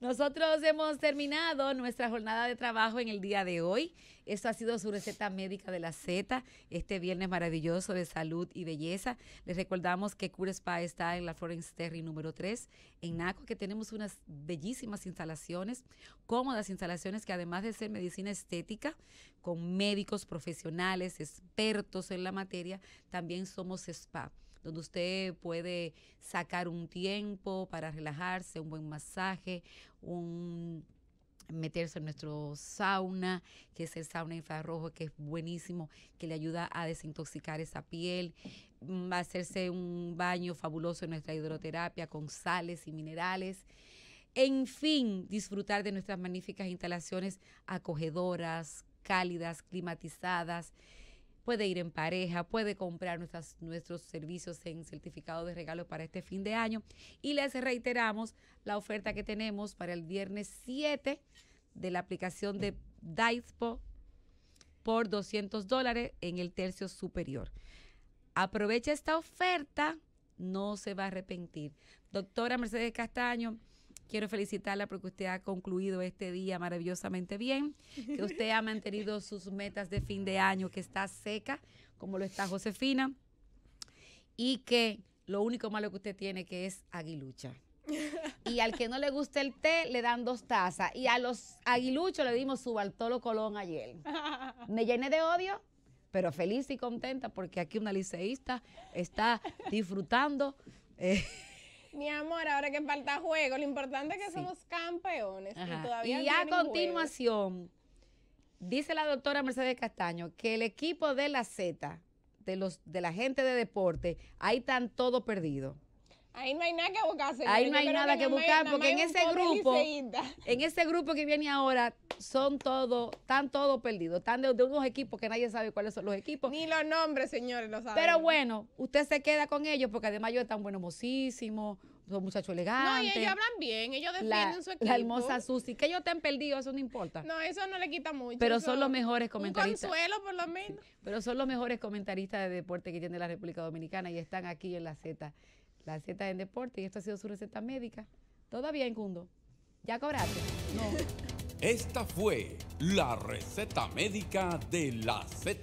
Nosotros hemos terminado nuestra jornada de trabajo en el día de hoy. Esto ha sido su receta médica de la Z, este viernes maravilloso de salud y belleza. Les recordamos que Cure Spa está en la Florence Terry número 3, en Naco, que tenemos unas bellísimas instalaciones, cómodas instalaciones que además de ser medicina estética, con médicos profesionales, expertos en la materia, también somos spa donde usted puede sacar un tiempo para relajarse, un buen masaje, un meterse en nuestro sauna, que es el sauna infrarrojo, que es buenísimo, que le ayuda a desintoxicar esa piel, va mm, a hacerse un baño fabuloso en nuestra hidroterapia con sales y minerales. En fin, disfrutar de nuestras magníficas instalaciones acogedoras, cálidas, climatizadas, puede ir en pareja, puede comprar nuestros servicios en certificado de regalo para este fin de año. Y les reiteramos la oferta que tenemos para el viernes 7 de la aplicación de Dicepo por 200 dólares en el tercio superior. Aprovecha esta oferta, no se va a arrepentir. Doctora Mercedes Castaño, Quiero felicitarla porque usted ha concluido este día maravillosamente bien, que *laughs* usted ha mantenido sus metas de fin de año, que está seca, como lo está Josefina, y que lo único malo que usted tiene que es aguilucha. *laughs* Y al que no le gusta el té, le dan dos tazas. Y a los aguiluchos le dimos su baltolo Colón ayer. Me llené de odio, pero feliz y contenta porque aquí una liceísta está disfrutando. Eh, mi amor, ahora que falta juego, lo importante es que somos campeones. Y, a continuación, dice la doctora Mercedes Castaño que el equipo de la Z, de, los, de la gente de deporte, ahí están todo perdido. Ahí no hay nada que buscar, Ahí no hay nada que, buscar, porque en ese grupo, en ese grupo que viene ahora, son todos, están todos perdidos. Están de, unos equipos que nadie sabe cuáles son los equipos. Ni los nombres, señores, lo saben. Pero bueno, usted se queda con ellos, porque además ellos están buenos, hermosísimos, son muchachos elegantes. No, y ellos hablan bien, ellos defienden su equipo. La hermosa Susi, que ellos estén perdidos, eso no importa. No, eso no le quita mucho. Pero son los mejores comentaristas. Un consuelo, por lo menos. Pero son los mejores comentaristas de deporte que tiene la República Dominicana y están aquí en la Z la Z en deporte y esta ha sido su receta médica. Todavía en Cundo. ¿Ya cobraste? No. *laughs* Esta fue la receta médica de la Z.